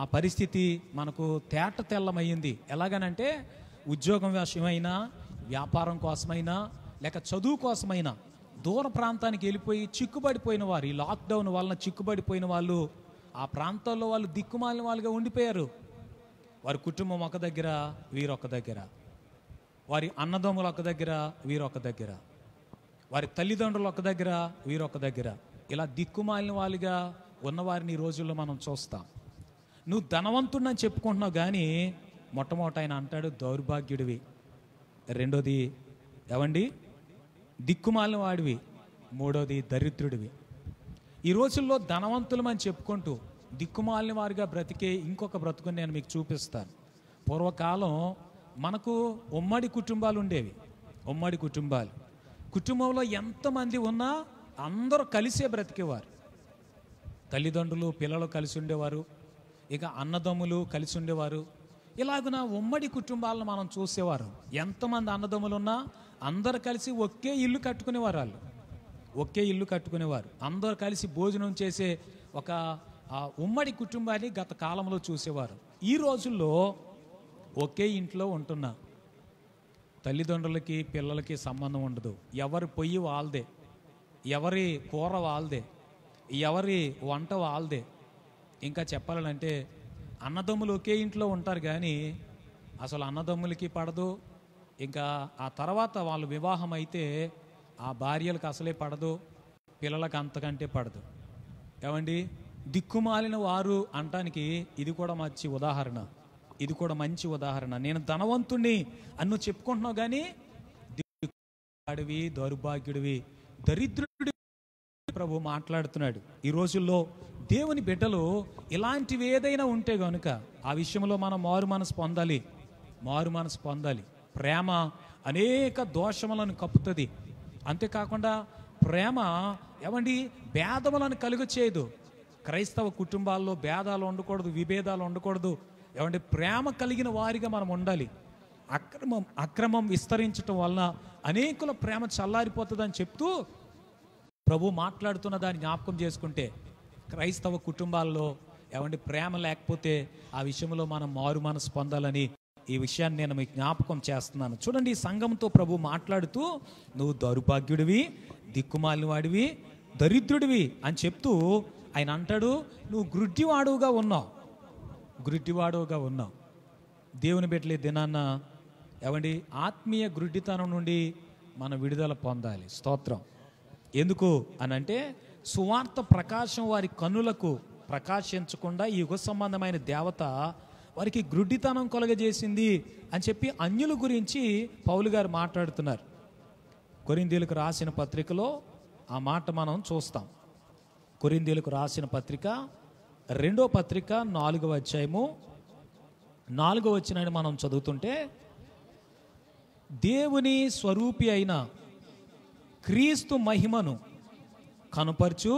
ఆ పరిస్థితి మనకు తేట తెల్లమయ్యింది ఎలాగనంటే ఉద్యోగం విషయమైనా వ్యాపారం కోసమైనా లేక చదువు కోసమైనా దూర ప్రాంతానికి వెళ్ళిపోయి చిక్కుబడిపోయిన వారు ఈ లాక్డౌన్ వలన చిక్కుబడిపోయిన వాళ్ళు ఆ ప్రాంతాల్లో వాళ్ళు దిక్కుమాలిన వాళ్ళుగా ఉండిపోయారు వారి కుటుంబం ఒక దగ్గర వీరొక దగ్గర వారి అన్నదమ్ములు ఒక దగ్గర వీరొక దగ్గర వారి తల్లిదండ్రులు ఒక దగ్గర వీరొక దగ్గర ఇలా దిక్కుమాలిన వాళ్ళుగా ఉన్నవారిని ఈ రోజుల్లో మనం చూస్తాం నువ్వు ధనవంతుడు అని చెప్పుకుంటున్నావు కానీ మొట్టమొదట ఆయన అంటాడు దౌర్భాగ్యుడివి రెండోది ఎవండి దిక్కుమాలిన వాడివి మూడోది దరిద్రుడివి ఈ రోజుల్లో ధనవంతులం అని చెప్పుకుంటూ దిక్కుమాలిన వారిగా బ్రతికే ఇంకొక బ్రతుకుని నేను మీకు చూపిస్తాను పూర్వకాలం మనకు ఉమ్మడి కుటుంబాలు ఉండేవి ఉమ్మడి కుటుంబాలు కుటుంబంలో ఎంతమంది ఉన్నా అందరూ కలిసే బ్రతికేవారు తల్లిదండ్రులు పిల్లలు కలిసి ఉండేవారు ఇక అన్నదమ్ములు కలిసి ఉండేవారు ఇలాగున ఉమ్మడి కుటుంబాలను మనం చూసేవారు ఎంతమంది అన్నదమ్ములు ఉన్నా అందరు కలిసి ఒకే ఇల్లు కట్టుకునేవారు వాళ్ళు ఒకే ఇల్లు కట్టుకునేవారు అందరు కలిసి భోజనం చేసే ఒక ఉమ్మడి కుటుంబాన్ని గత కాలంలో చూసేవారు ఈ రోజుల్లో ఒకే ఇంట్లో ఉంటున్నా తల్లిదండ్రులకి పిల్లలకి సంబంధం ఉండదు ఎవరు పొయ్యి వాళ్ళదే ఎవరి కూర వాళ్ళదే ఎవరి వంట వాళ్ళదే ఇంకా చెప్పాలంటే అన్నదమ్ములు ఒకే ఇంట్లో ఉంటారు కానీ అసలు అన్నదమ్ములకి పడదు ఇంకా ఆ తర్వాత వాళ్ళు వివాహం అయితే ఆ భార్యలకు అసలే పడదు పిల్లలకు అంతకంటే పడదు ఏమండి దిక్కుమాలిన వారు అంటానికి ఇది కూడా మంచి ఉదాహరణ ఇది కూడా మంచి ఉదాహరణ నేను ధనవంతుణ్ణి అన్ను చెప్పుకుంటున్నావు కానీ వాడివి దౌర్భాగ్యుడివి దరిద్రుడి ప్రభు మాట్లాడుతున్నాడు ఈ రోజుల్లో దేవుని బిడ్డలు ఇలాంటివి ఏదైనా ఉంటే గనుక ఆ విషయంలో మనం మారు మనసు పొందాలి మారు మనసు పొందాలి ప్రేమ అనేక దోషములను కప్పుతుంది అంతేకాకుండా ప్రేమ ఏమండి భేదములను కలుగు చేయదు క్రైస్తవ కుటుంబాల్లో భేదాలు ఉండకూడదు విభేదాలు ఉండకూడదు ఏమంటే ప్రేమ కలిగిన వారిగా మనం ఉండాలి అక్రమం అక్రమం విస్తరించటం వలన అనేకుల ప్రేమ చల్లారిపోతుందని చెప్తూ ప్రభు మాట్లాడుతున్న దాన్ని జ్ఞాపకం చేసుకుంటే క్రైస్తవ కుటుంబాల్లో ఏమండి ప్రేమ లేకపోతే ఆ విషయంలో మనం మారు మనసు పొందాలని ఈ విషయాన్ని నేను మీకు జ్ఞాపకం చేస్తున్నాను చూడండి ఈ సంఘంతో ప్రభు మాట్లాడుతూ నువ్వు దౌర్భాగ్యుడివి దిక్కుమాలిన వాడివి దరిద్రుడివి అని చెప్తూ ఆయన అంటాడు నువ్వు గ్రుడ్డివాడుగా ఉన్నావు గ్రుడ్డివాడుగా ఉన్నావు దేవుని పెట్టలే దినాన్న ఏమండి ఆత్మీయ గుడ్డితనం నుండి మనం విడుదల పొందాలి స్తోత్రం ఎందుకు అనంటే సువార్త ప్రకాశం వారి కన్నులకు ప్రకాశించకుండా ఈ యుగ సంబంధమైన దేవత వారికి గ్రుడ్డితనం కొలగజేసింది అని చెప్పి అన్యుల గురించి పౌలు గారు మాట్లాడుతున్నారు కొరిందీలకు రాసిన పత్రికలో ఆ మాట మనం చూస్తాం కొరిందీలకు రాసిన పత్రిక రెండో పత్రిక నాలుగవ అధ్యాయము నాలుగో వచ్చినాన్ని మనం చదువుతుంటే దేవుని స్వరూపి అయిన క్రీస్తు మహిమను కనుపరచు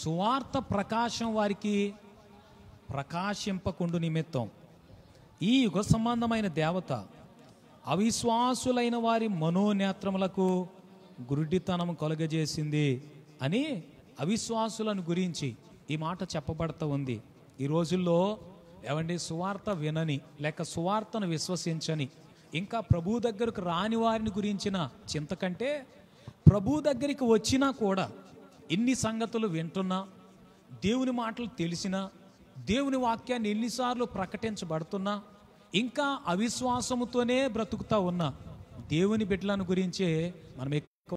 సువార్త ప్రకాశం వారికి ప్రకాశింపకుండు నిమిత్తం ఈ యుగ సంబంధమైన దేవత అవిశ్వాసులైన వారి మనోనేత్రములకు గురుడితనం కలుగజేసింది అని అవిశ్వాసులను గురించి ఈ మాట చెప్పబడుతూ ఉంది ఈ రోజుల్లో ఏమండి సువార్త వినని లేక సువార్తను విశ్వసించని ఇంకా ప్రభు దగ్గరకు రాని వారిని గురించిన చింత కంటే ప్రభు దగ్గరికి వచ్చినా కూడా ఎన్ని సంగతులు వింటున్నా దేవుని మాటలు తెలిసినా దేవుని వాక్యాన్ని ఎన్నిసార్లు ప్రకటించబడుతున్నా ఇంకా అవిశ్వాసముతోనే బ్రతుకుతా ఉన్నా దేవుని బిడ్డలను గురించే మనం ఎక్కువ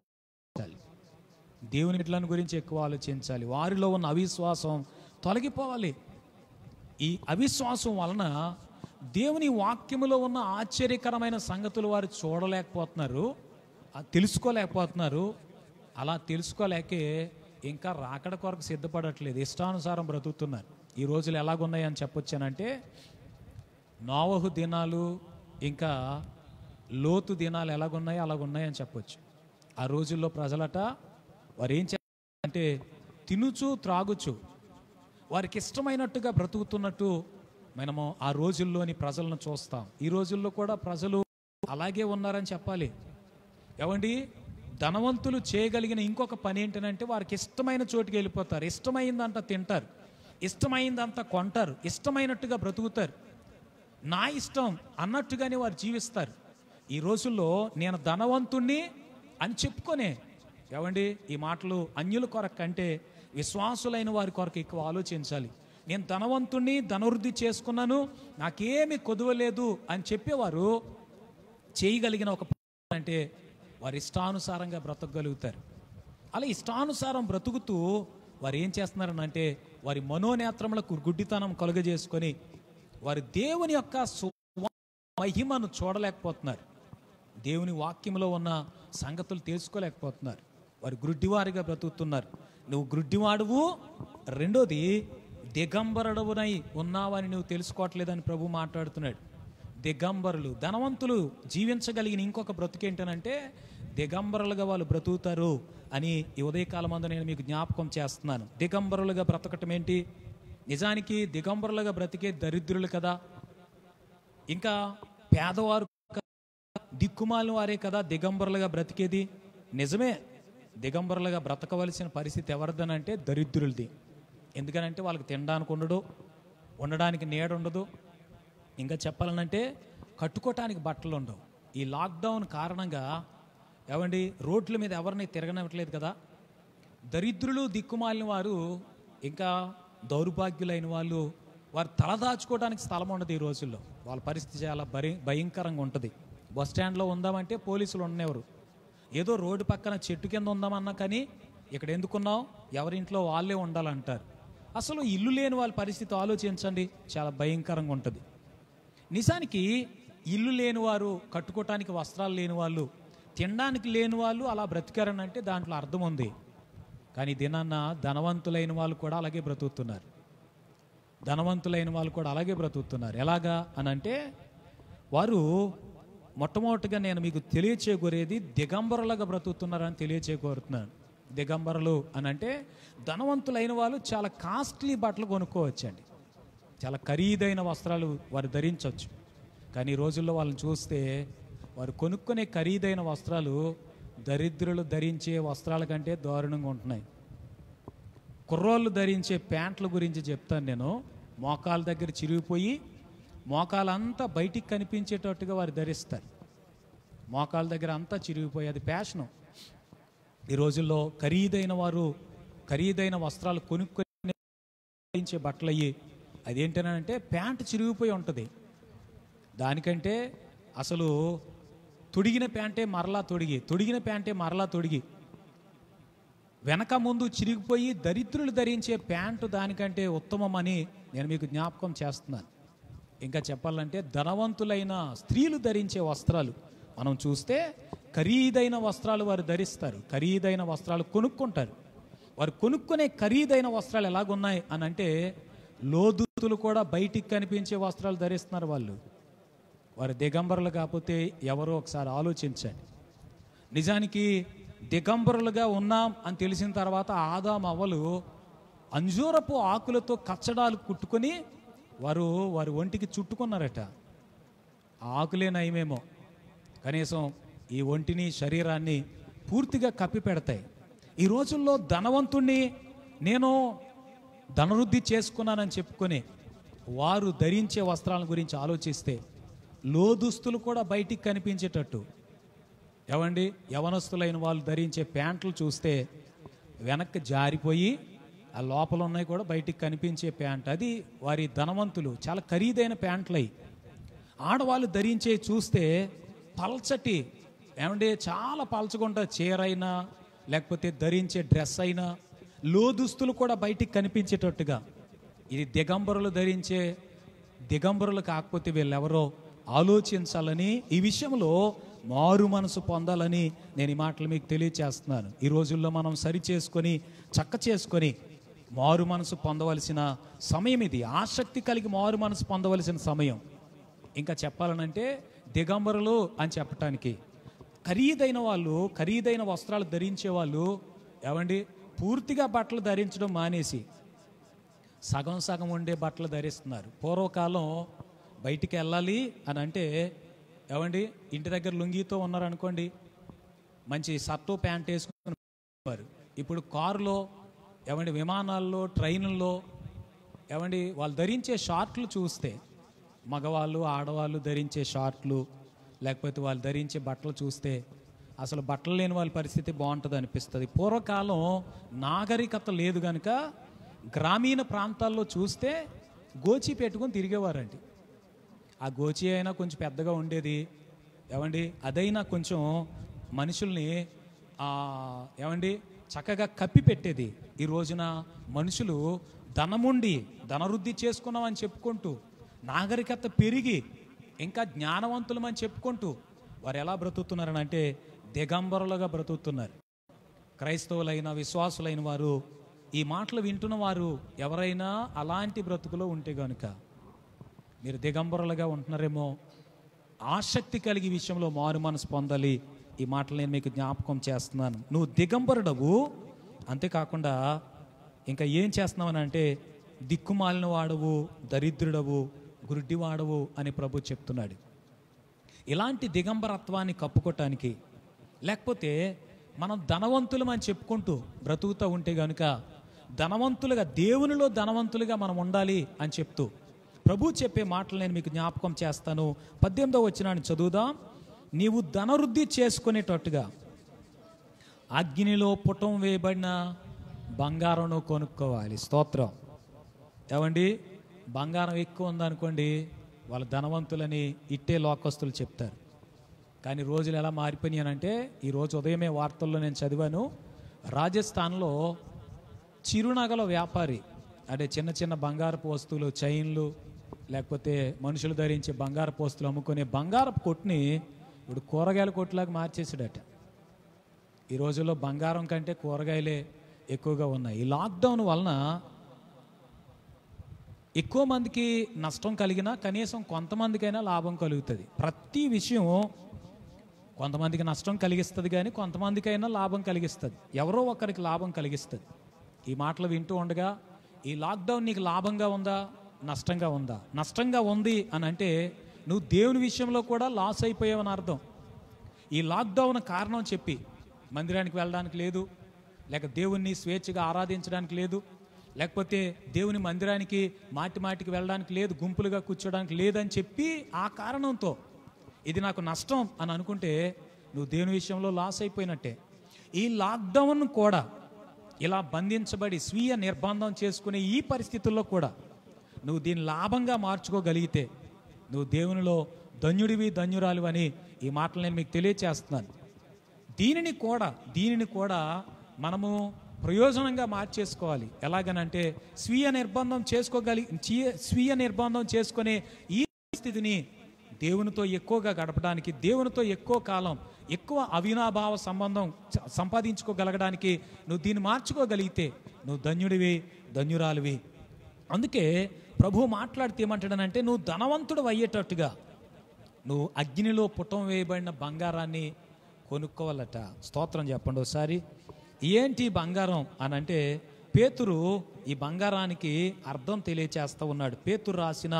దేవుని బిడ్డలను గురించి ఎక్కువ ఆలోచించాలి వారిలో ఉన్న అవిశ్వాసం తొలగిపోవాలి ఈ అవిశ్వాసం వలన దేవుని వాక్యములో ఉన్న ఆశ్చర్యకరమైన సంగతులు వారు చూడలేకపోతున్నారు తెలుసుకోలేకపోతున్నారు అలా తెలుసుకోలేకే ఇంకా రాకడ కొరకు సిద్ధపడట్లేదు ఇష్టానుసారం బ్రతుకుతున్నారు ఈ రోజులు ఎలాగున్నాయని చెప్పొచ్చానంటే నోవహు దినాలు ఇంకా లోతు దినాలు ఎలాగున్నాయో అలాగున్నాయని చెప్పొచ్చు ఆ రోజుల్లో ప్రజలట వారు ఏం చేస్తారంటే తినుచు త్రాగుచు వారికి ఇష్టమైనట్టుగా బ్రతుకుతున్నట్టు మనము ఆ రోజుల్లోని ప్రజలను చూస్తాం ఈ రోజుల్లో కూడా ప్రజలు అలాగే ఉన్నారని చెప్పాలి ఏమండి ధనవంతులు చేయగలిగిన ఇంకొక పని ఏంటంటే వారికి ఇష్టమైన చోటుకి వెళ్ళిపోతారు ఇష్టమైందంట తింటారు ఇష్టమైందంత కొంటారు ఇష్టమైనట్టుగా బ్రతుకుతారు నా ఇష్టం అన్నట్టుగానే వారు జీవిస్తారు ఈ రోజుల్లో నేను ధనవంతుణ్ణి అని చెప్పుకొనే ఏమండి ఈ మాటలు అన్యుల కొరకు కంటే విశ్వాసులైన వారి కొరకు ఎక్కువ ఆలోచించాలి నేను ధనవంతుణ్ణి ధనవృద్ధి చేసుకున్నాను నాకేమి కొదవలేదు అని చెప్పేవారు చేయగలిగిన ఒక అంటే వారి ఇష్టానుసారంగా బ్రతకగలుగుతారు అలా ఇష్టానుసారం బ్రతుకుతూ వారు ఏం చేస్తున్నారని అంటే వారి మనోనేత్రములకు గుడ్డితనం కలుగజేసుకొని వారి దేవుని యొక్క మహిమను చూడలేకపోతున్నారు దేవుని వాక్యంలో ఉన్న సంగతులు తెలుసుకోలేకపోతున్నారు వారు గ్రుడ్డివారిగా బ్రతుకుతున్నారు నువ్వు గ్రుడ్డివాడువు రెండోది దిగంబరుడవునై ఉన్నావని నువ్వు తెలుసుకోవట్లేదని ప్రభు మాట్లాడుతున్నాడు దిగంబరులు ధనవంతులు జీవించగలిగిన ఇంకొక బ్రతుకేంటనంటే దిగంబరులుగా వాళ్ళు బ్రతుకుతారు అని ఈ ఉదయకాలం అందు నేను మీకు జ్ఞాపకం చేస్తున్నాను దిగంబరులుగా బ్రతకటం ఏంటి నిజానికి దిగంబరులుగా బ్రతికే దరిద్రులు కదా ఇంకా పేదవారు దిక్కుమాలిన వారే కదా దిగంబరులుగా బ్రతికేది నిజమే దిగంబరులుగా బ్రతకవలసిన పరిస్థితి ఎవరిదనంటే దరిద్రులది ఎందుకనంటే వాళ్ళకి తినడానికి ఉండడు ఉండడానికి నీడ ఉండదు ఇంకా చెప్పాలనంటే కట్టుకోవటానికి బట్టలు ఉండవు ఈ లాక్డౌన్ కారణంగా ఏమండి రోడ్ల మీద ఎవరిని తిరగనట్లేదు కదా దరిద్రులు దిక్కుమాలిన వారు ఇంకా దౌర్భాగ్యులైన వాళ్ళు వారు తలదాచుకోవడానికి స్థలం ఉండదు ఈ రోజుల్లో వాళ్ళ పరిస్థితి చాలా భరి భయంకరంగా ఉంటుంది బస్ స్టాండ్లో ఉందామంటే పోలీసులు ఉండేవారు ఏదో రోడ్డు పక్కన చెట్టు కింద ఉందామన్నా కానీ ఇక్కడ ఎందుకున్నావు ఎవరింట్లో వాళ్ళే ఉండాలంటారు అసలు ఇల్లు లేని వాళ్ళ పరిస్థితి ఆలోచించండి చాలా భయంకరంగా ఉంటుంది నిజానికి ఇల్లు లేని వారు కట్టుకోవటానికి వస్త్రాలు లేని వాళ్ళు తినడానికి లేని వాళ్ళు అలా బ్రతికారని అంటే దాంట్లో అర్థం ఉంది కానీ దినాన్న ధనవంతులైన వాళ్ళు కూడా అలాగే బ్రతుకుతున్నారు ధనవంతులైన వాళ్ళు కూడా అలాగే బ్రతుకుతున్నారు ఎలాగా అని అంటే వారు మొట్టమొదటిగా నేను మీకు తెలియచేకూరేది దిగంబరులుగా బ్రతుకుతున్నారని తెలియచేకోరుతున్నాను దిగంబరులు అని అంటే ధనవంతులైన వాళ్ళు చాలా కాస్ట్లీ బట్టలు కొనుక్కోవచ్చండి చాలా ఖరీదైన వస్త్రాలు వారు ధరించవచ్చు కానీ రోజుల్లో వాళ్ళని చూస్తే వారు కొనుక్కునే ఖరీదైన వస్త్రాలు దరిద్రులు ధరించే వస్త్రాల కంటే దారుణంగా ఉంటున్నాయి కుర్రోళ్ళు ధరించే ప్యాంట్ల గురించి చెప్తాను నేను మోకాల దగ్గర చిరిగిపోయి మోకాలంతా బయటికి కనిపించేటట్టుగా వారు ధరిస్తారు మోకాల దగ్గర అంతా చిరిగిపోయి అది ఫ్యాషను ఈ రోజుల్లో ఖరీదైన వారు ఖరీదైన వస్త్రాలు కొనుక్కొని బట్టలు అయ్యి అదేంటనంటే ప్యాంటు చిరిగిపోయి ఉంటుంది దానికంటే అసలు తొడిగిన ప్యాంటే మరలా తొడిగి తొడిగిన ప్యాంటే మరలా తొడిగి వెనక ముందు చిరిగిపోయి దరిద్రులు ధరించే ప్యాంటు దానికంటే ఉత్తమమని నేను మీకు జ్ఞాపకం చేస్తున్నాను ఇంకా చెప్పాలంటే ధనవంతులైన స్త్రీలు ధరించే వస్త్రాలు మనం చూస్తే ఖరీదైన వస్త్రాలు వారు ధరిస్తారు ఖరీదైన వస్త్రాలు కొనుక్కుంటారు వారు కొనుక్కునే ఖరీదైన వస్త్రాలు ఎలాగున్నాయి అని అంటే లోదుతులు కూడా బయటికి కనిపించే వస్త్రాలు ధరిస్తున్నారు వాళ్ళు వారు దిగంబరులు కాకపోతే ఎవరో ఒకసారి ఆలోచించండి నిజానికి దిగంబరులుగా ఉన్నాం అని తెలిసిన తర్వాత ఆదాం అవ్వలు అంజూరపు ఆకులతో కచ్చడాలు కుట్టుకొని వారు వారి ఒంటికి చుట్టుకున్నారట ఆకులే నయమేమో కనీసం ఈ ఒంటిని శరీరాన్ని పూర్తిగా కప్పిపెడతాయి ఈ రోజుల్లో ధనవంతుణ్ణి నేను ధనవృద్ధి చేసుకున్నానని చెప్పుకొని వారు ధరించే వస్త్రాల గురించి ఆలోచిస్తే లోదుస్తులు కూడా బయటికి కనిపించేటట్టు ఏమండి యవనస్తులైన వాళ్ళు ధరించే ప్యాంట్లు చూస్తే వెనక్కి జారిపోయి ఆ లోపల ఉన్నాయి కూడా బయటికి కనిపించే ప్యాంట్ అది వారి ధనవంతులు చాలా ఖరీదైన ప్యాంట్లు అయి ఆడవాళ్ళు ధరించే చూస్తే పల్చటి ఏమంటే చాలా పల్చకుండా చీర అయినా లేకపోతే ధరించే డ్రెస్ అయినా లోదుస్తులు కూడా బయటికి కనిపించేటట్టుగా ఇది దిగంబరులు ధరించే దిగంబరులు కాకపోతే వీళ్ళెవరో ఆలోచించాలని ఈ విషయంలో మారు మనసు పొందాలని నేను ఈ మాటలు మీకు తెలియచేస్తున్నాను ఈ రోజుల్లో మనం సరి చేసుకొని చక్క చేసుకొని మారు మనసు పొందవలసిన సమయం ఇది ఆసక్తి కలిగి మారు మనసు పొందవలసిన సమయం ఇంకా చెప్పాలనంటే దిగంబరులు అని చెప్పటానికి ఖరీదైన వాళ్ళు ఖరీదైన వస్త్రాలు ధరించే వాళ్ళు ఏమండి పూర్తిగా బట్టలు ధరించడం మానేసి సగం సగం ఉండే బట్టలు ధరిస్తున్నారు పూర్వకాలం బయటికి వెళ్ళాలి అని అంటే ఏమండి ఇంటి దగ్గర లుంగితో ఉన్నారనుకోండి మంచి షర్టు ప్యాంట్ వేసుకుని వారు ఇప్పుడు కారులో ఏమండి విమానాల్లో ట్రైన్లో ఏమండి వాళ్ళు ధరించే షార్ట్లు చూస్తే మగవాళ్ళు ఆడవాళ్ళు ధరించే షార్ట్లు లేకపోతే వాళ్ళు ధరించే బట్టలు చూస్తే అసలు బట్టలు లేని వాళ్ళ పరిస్థితి బాగుంటుంది అనిపిస్తుంది పూర్వకాలం నాగరికత లేదు కనుక గ్రామీణ ప్రాంతాల్లో చూస్తే గోచి పెట్టుకొని తిరిగేవారండి ఆ గోచి అయినా కొంచెం పెద్దగా ఉండేది ఏమండి అదైనా కొంచెం మనుషుల్ని ఏమండి చక్కగా కప్పి పెట్టేది ఈ రోజున మనుషులు ధనముండి ధనవృద్ధి చేసుకున్నామని చెప్పుకుంటూ నాగరికత పెరిగి ఇంకా అని చెప్పుకుంటూ వారు ఎలా బ్రతుకుతున్నారని అంటే దిగంబరులుగా బ్రతుకుతున్నారు క్రైస్తవులైన విశ్వాసులైన వారు ఈ మాటలు వింటున్న వారు ఎవరైనా అలాంటి బ్రతుకులో ఉంటే గనుక మీరు దిగంబరులుగా ఉంటున్నారేమో ఆసక్తి కలిగి విషయంలో మారు మనసు పొందాలి ఈ మాటలు నేను మీకు జ్ఞాపకం చేస్తున్నాను నువ్వు దిగంబరుడవు అంతేకాకుండా ఇంకా ఏం అని అంటే దిక్కుమాలిన వాడవు దరిద్రుడవు గుడ్డివాడవు అని ప్రభు చెప్తున్నాడు ఇలాంటి దిగంబరత్వాన్ని కప్పుకోటానికి లేకపోతే మనం ధనవంతులం అని చెప్పుకుంటూ బ్రతుకుతూ ఉంటే కనుక ధనవంతులుగా దేవునిలో ధనవంతులుగా మనం ఉండాలి అని చెప్తూ ప్రభు చెప్పే మాటలు నేను మీకు జ్ఞాపకం చేస్తాను పద్దెనిమిదో వచ్చినాన్ని చదువుదాం నీవు ధనవృద్ధి చేసుకునేటట్టుగా అగ్నిలో పుటం వేయబడిన బంగారం కొనుక్కోవాలి స్తోత్రం ఏమండి బంగారం ఎక్కువ ఉందనుకోండి వాళ్ళ ధనవంతులని ఇట్టే లోకస్తులు చెప్తారు కానీ రోజులు ఎలా అంటే ఈరోజు ఉదయమే వార్తల్లో నేను చదివాను రాజస్థాన్లో చిరునగల వ్యాపారి అంటే చిన్న చిన్న బంగారపు వస్తువులు చైన్లు లేకపోతే మనుషులు ధరించే బంగారపు వస్తువులు అమ్ముకునే బంగారపు కొట్టుని ఇప్పుడు కూరగాయల కొట్టులాగా మార్చేసాడట ఈ రోజుల్లో బంగారం కంటే కూరగాయలే ఎక్కువగా ఉన్నాయి ఈ లాక్డౌన్ వలన ఎక్కువ మందికి నష్టం కలిగినా కనీసం కొంతమందికైనా లాభం కలుగుతుంది ప్రతి విషయం కొంతమందికి నష్టం కలిగిస్తుంది కానీ కొంతమందికైనా లాభం కలిగిస్తుంది ఎవరో ఒకరికి లాభం కలిగిస్తుంది ఈ మాటలు వింటూ ఉండగా ఈ లాక్డౌన్ నీకు లాభంగా ఉందా నష్టంగా ఉందా నష్టంగా ఉంది అని అంటే నువ్వు దేవుని విషయంలో కూడా లాస్ అయిపోయావని అర్థం ఈ లాక్డౌన్ కారణం చెప్పి మందిరానికి వెళ్ళడానికి లేదు లేక దేవుణ్ణి స్వేచ్ఛగా ఆరాధించడానికి లేదు లేకపోతే దేవుని మందిరానికి మాటి మాటికి వెళ్ళడానికి లేదు గుంపులుగా కూర్చోడానికి లేదని చెప్పి ఆ కారణంతో ఇది నాకు నష్టం అని అనుకుంటే నువ్వు దేవుని విషయంలో లాస్ అయిపోయినట్టే ఈ లాక్డౌన్ కూడా ఇలా బంధించబడి స్వీయ నిర్బంధం చేసుకునే ఈ పరిస్థితుల్లో కూడా నువ్వు దీన్ని లాభంగా మార్చుకోగలిగితే నువ్వు దేవునిలో ధన్యుడివి ధన్యురాలు అని ఈ మాటలు నేను మీకు తెలియచేస్తున్నాను దీనిని కూడా దీనిని కూడా మనము ప్రయోజనంగా మార్చేసుకోవాలి ఎలాగనంటే స్వీయ నిర్బంధం చేసుకోగలి స్వీయ నిర్బంధం చేసుకునే ఈ స్థితిని దేవునితో ఎక్కువగా గడపడానికి దేవునితో ఎక్కువ కాలం ఎక్కువ అవినాభావ సంబంధం సంపాదించుకోగలగడానికి నువ్వు దీన్ని మార్చుకోగలిగితే నువ్వు ధన్యుడివి ధన్యురాలివి అందుకే ప్రభు మాట్లాడితే ఏమంటాడనంటే నువ్వు ధనవంతుడు అయ్యేటట్టుగా నువ్వు అగ్నిలో పుటం వేయబడిన బంగారాన్ని కొనుక్కోవాలట స్తోత్రం చెప్పండి ఒకసారి ఏంటి బంగారం అని అంటే పేతురు ఈ బంగారానికి అర్థం తెలియచేస్తూ ఉన్నాడు పేతురు రాసిన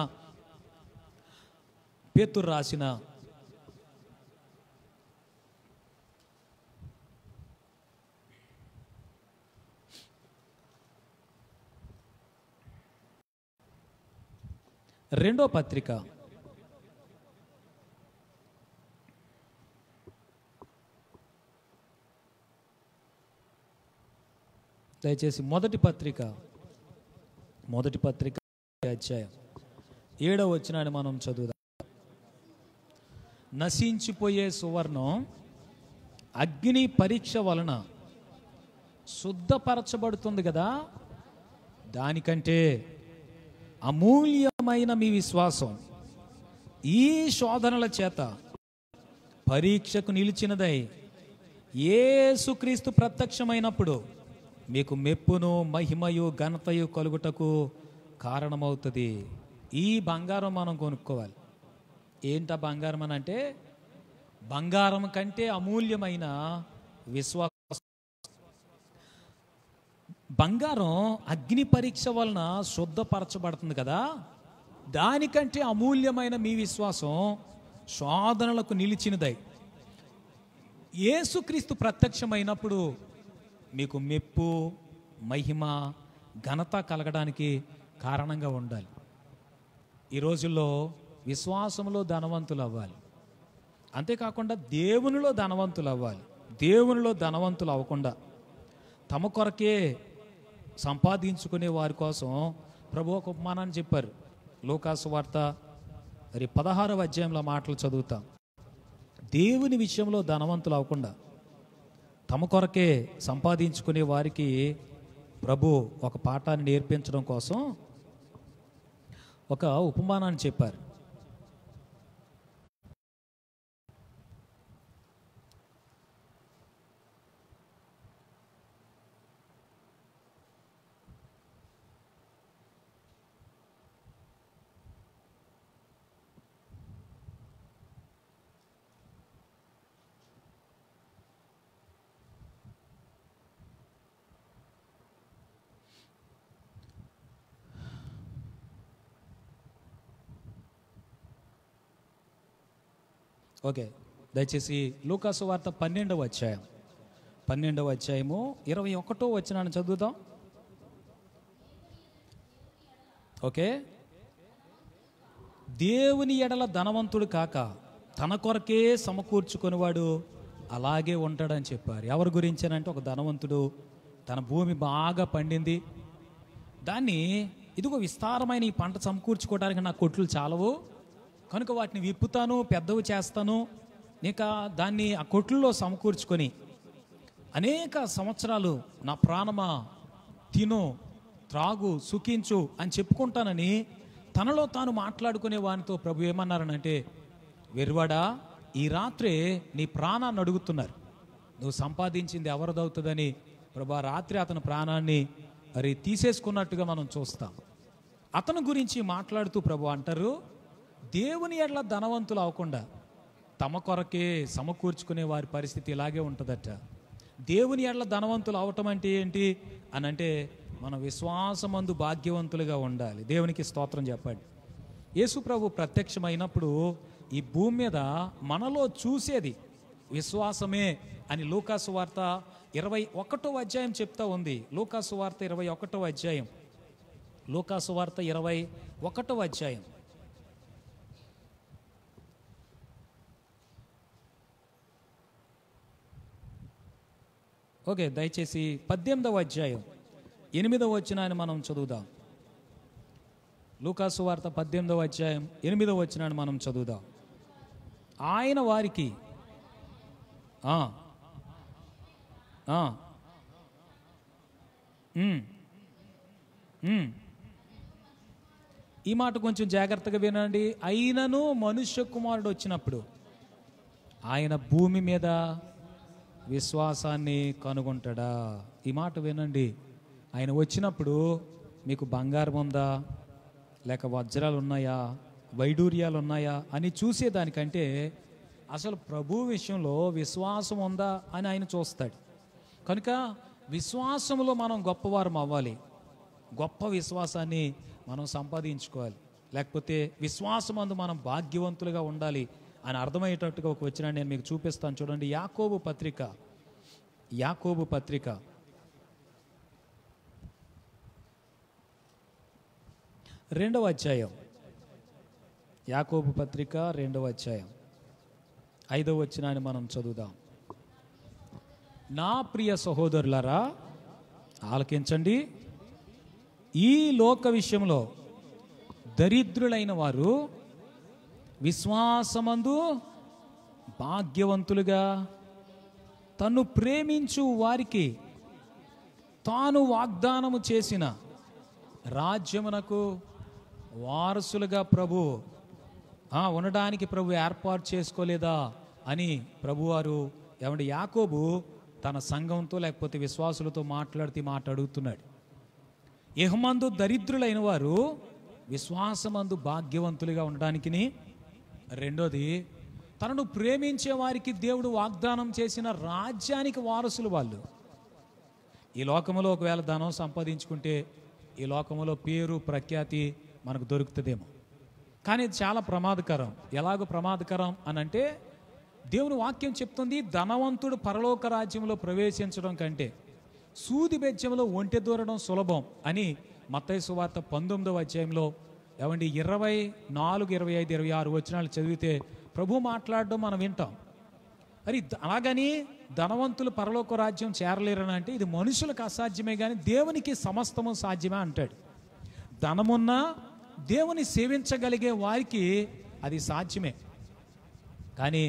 పేతురు రాసిన రెండో పత్రిక దయచేసి మొదటి పత్రిక మొదటి పత్రిక అధ్యాయం ఏడవ వచ్చినాన్ని మనం చదువుదాం నశించిపోయే సువర్ణం అగ్ని పరీక్ష వలన శుద్ధపరచబడుతుంది కదా దానికంటే అమూల్యమైన మీ విశ్వాసం ఈ శోధనల చేత పరీక్షకు నిలిచినదై ఏసుక్రీస్తు ప్రత్యక్షమైనప్పుడు మీకు మెప్పును మహిమయు ఘనతయు కలుగుటకు కారణమవుతుంది ఈ బంగారం మనం కొనుక్కోవాలి ఏంట బంగారం అని అంటే బంగారం కంటే అమూల్యమైన విశ్వాస బంగారం అగ్ని పరీక్ష వలన శుద్ధపరచబడుతుంది కదా దానికంటే అమూల్యమైన మీ విశ్వాసం శోధనలకు నిలిచినదై యేసుక్రీస్తు ప్రత్యక్షమైనప్పుడు మీకు మెప్పు మహిమ ఘనత కలగడానికి కారణంగా ఉండాలి ఈ రోజుల్లో విశ్వాసంలో ధనవంతులు అవ్వాలి అంతేకాకుండా దేవునిలో ధనవంతులు అవ్వాలి దేవునిలో ధనవంతులు అవ్వకుండా తమ కొరకే సంపాదించుకునే వారి కోసం ప్రభు ఒక ఉపమానాన్ని చెప్పారు లోకాసు వార్త మరి పదహారవ అధ్యాయంలో మాటలు చదువుతాం దేవుని విషయంలో ధనవంతులు అవ్వకుండా తమ కొరకే సంపాదించుకునే వారికి ప్రభు ఒక పాఠాన్ని నేర్పించడం కోసం ఒక ఉపమానాన్ని చెప్పారు ఓకే దయచేసి లూకాసు వార్త పన్నెండవ అధ్యాయం పన్నెండవ అధ్యాయము ఇరవై ఒకటో వచ్చినాను చదువుతాం ఓకే దేవుని ఎడల ధనవంతుడు కాక తన కొరకే సమకూర్చుకునేవాడు అలాగే ఉంటాడని చెప్పారు ఎవరి గురించేనంటే ఒక ధనవంతుడు తన భూమి బాగా పండింది దాన్ని ఇదిగో విస్తారమైన ఈ పంట సమకూర్చుకోవడానికి నా కొట్లు చాలవు కనుక వాటిని విప్పుతాను పెద్దవి చేస్తాను ఇక దాన్ని ఆ కొట్లలో సమకూర్చుకొని అనేక సంవత్సరాలు నా ప్రాణమా తిను త్రాగు సుఖించు అని చెప్పుకుంటానని తనలో తాను మాట్లాడుకునే వానితో ప్రభు ఏమన్నారనంటే వెర్వడా ఈ రాత్రే నీ ప్రాణాన్ని అడుగుతున్నారు నువ్వు సంపాదించింది ఎవరిదవుతుందని ఆ రాత్రి అతని ప్రాణాన్ని మరి తీసేసుకున్నట్టుగా మనం చూస్తాం అతను గురించి మాట్లాడుతూ ప్రభు అంటారు దేవుని ఎట్లా ధనవంతులు అవ్వకుండా తమ కొరకే సమకూర్చుకునే వారి పరిస్థితి ఇలాగే ఉంటుందట దేవుని ఎట్ల ధనవంతులు అవటం అంటే ఏంటి అని అంటే మన విశ్వాసమందు భాగ్యవంతులుగా ఉండాలి దేవునికి స్తోత్రం చెప్పండి యేసు ప్రభు ప్రత్యక్షమైనప్పుడు ఈ భూమి మీద మనలో చూసేది విశ్వాసమే అని లూకాసు వార్త ఇరవై ఒకటో అధ్యాయం చెప్తా ఉంది లూకాసు వార్త ఇరవై ఒకటో అధ్యాయం లూకాసు వార్త ఇరవై ఒకటో అధ్యాయం ఓకే దయచేసి పద్దెనిమిదవ అధ్యాయం ఎనిమిదవ వచ్చినాన్ని మనం చదువుదాం లూకాసు వార్త పద్దెనిమిదవ అధ్యాయం ఎనిమిదవ వచ్చినాన్ని మనం చదువుదాం ఆయన వారికి ఈ మాట కొంచెం జాగ్రత్తగా వినండి అయినను మనుష్య కుమారుడు వచ్చినప్పుడు ఆయన భూమి మీద విశ్వాసాన్ని కనుగొంటాడా ఈ మాట వినండి ఆయన వచ్చినప్పుడు మీకు బంగారం ఉందా లేక వజ్రాలు ఉన్నాయా వైడూర్యాలు ఉన్నాయా అని చూసేదానికంటే అసలు ప్రభు విషయంలో విశ్వాసం ఉందా అని ఆయన చూస్తాడు కనుక విశ్వాసంలో మనం గొప్పవారం అవ్వాలి గొప్ప విశ్వాసాన్ని మనం సంపాదించుకోవాలి లేకపోతే విశ్వాసం అందు మనం భాగ్యవంతులుగా ఉండాలి అని అర్థమయ్యేటట్టుగా ఒక వచ్చిన నేను మీకు చూపిస్తాను చూడండి యాకోబు పత్రిక యాకోబు పత్రిక రెండవ అధ్యాయం యాకోబు పత్రిక రెండవ అధ్యాయం ఐదవ వచ్చినాన్ని మనం చదువుదాం నా ప్రియ సహోదరులారా ఆలకించండి ఈ లోక విషయంలో దరిద్రులైన వారు విశ్వాసమందు భాగ్యవంతులుగా తను ప్రేమించు వారికి తాను వాగ్దానము చేసిన రాజ్యమునకు వారసులుగా ప్రభు ఉండడానికి ప్రభు ఏర్పాటు చేసుకోలేదా అని ప్రభువారు ఏమంటే యాకోబు తన సంఘంతో లేకపోతే విశ్వాసులతో మాట్లాడితే మాట అడుగుతున్నాడు ఇహమందు దరిద్రులైన వారు విశ్వాసమందు భాగ్యవంతులుగా ఉండడానికి రెండోది తనను ప్రేమించే వారికి దేవుడు వాగ్దానం చేసిన రాజ్యానికి వారసులు వాళ్ళు ఈ లోకంలో ఒకవేళ ధనం సంపాదించుకుంటే ఈ లోకములో పేరు ప్రఖ్యాతి మనకు దొరుకుతుందేమో కానీ ఇది చాలా ప్రమాదకరం ఎలాగో ప్రమాదకరం అని అంటే దేవుని వాక్యం చెప్తుంది ధనవంతుడు పరలోక రాజ్యంలో ప్రవేశించడం కంటే సూది బెజ్యంలో ఒంటె దూరడం సులభం అని మత్తైసు వార్త పంతొమ్మిదవ అధ్యాయంలో ఏమండి ఇరవై నాలుగు ఇరవై ఐదు ఇరవై ఆరు వచ్చినాలు చదివితే ప్రభు మాట్లాడడం మనం వింటాం మరి అలాగని ధనవంతులు పరలోక రాజ్యం చేరలేరని అంటే ఇది మనుషులకు అసాధ్యమే కానీ దేవునికి సమస్తము సాధ్యమే అంటాడు ధనమున్నా దేవుని సేవించగలిగే వారికి అది సాధ్యమే కానీ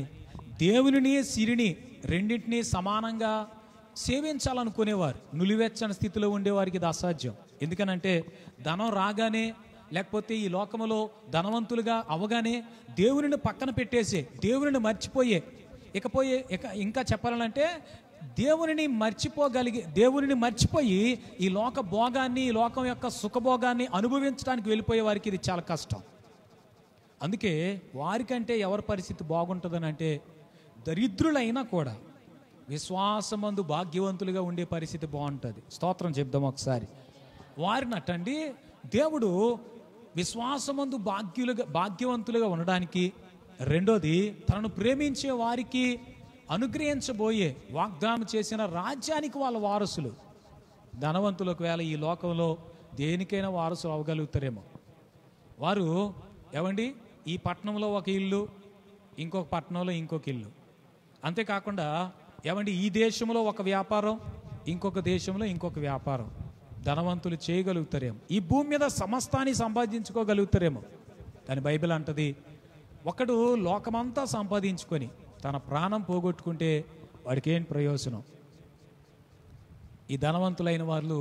దేవునిని సిరిని రెండింటినీ సమానంగా సేవించాలనుకునేవారు నులివెచ్చని స్థితిలో ఉండేవారికి ఇది అసాధ్యం ఎందుకనంటే ధనం రాగానే లేకపోతే ఈ లోకములో ధనవంతులుగా అవగానే దేవుని పక్కన పెట్టేసే దేవుని మర్చిపోయే ఇకపోయే ఇక ఇంకా చెప్పాలంటే దేవుని మర్చిపోగలిగే దేవుని మర్చిపోయి ఈ లోక భోగాన్ని ఈ లోకం యొక్క సుఖభోగాన్ని అనుభవించడానికి వెళ్ళిపోయే వారికి ఇది చాలా కష్టం అందుకే వారికంటే ఎవరి పరిస్థితి బాగుంటుందని అంటే దరిద్రులైనా కూడా విశ్వాసమందు భాగ్యవంతులుగా ఉండే పరిస్థితి బాగుంటుంది స్తోత్రం చెప్దాం ఒకసారి వారినట్టండి దేవుడు విశ్వాసమందు భాగ్యులుగా భాగ్యవంతులుగా ఉండడానికి రెండోది తనను ప్రేమించే వారికి అనుగ్రహించబోయే వాగ్దానం చేసిన రాజ్యానికి వాళ్ళ వారసులు ధనవంతులు ఒకవేళ ఈ లోకంలో దేనికైనా వారసులు అవగలుగుతారేమో వారు ఏమండి ఈ పట్టణంలో ఒక ఇల్లు ఇంకొక పట్టణంలో ఇంకొక ఇల్లు అంతేకాకుండా ఏమండి ఈ దేశంలో ఒక వ్యాపారం ఇంకొక దేశంలో ఇంకొక వ్యాపారం ధనవంతులు చేయగలుగుతారేమో ఈ భూమి మీద సమస్తాన్ని సంపాదించుకోగలుగుతారేమో దాని బైబిల్ అంటది ఒకడు లోకమంతా సంపాదించుకొని తన ప్రాణం పోగొట్టుకుంటే వాడికి ఏం ప్రయోజనం ఈ ధనవంతులైన వాళ్ళు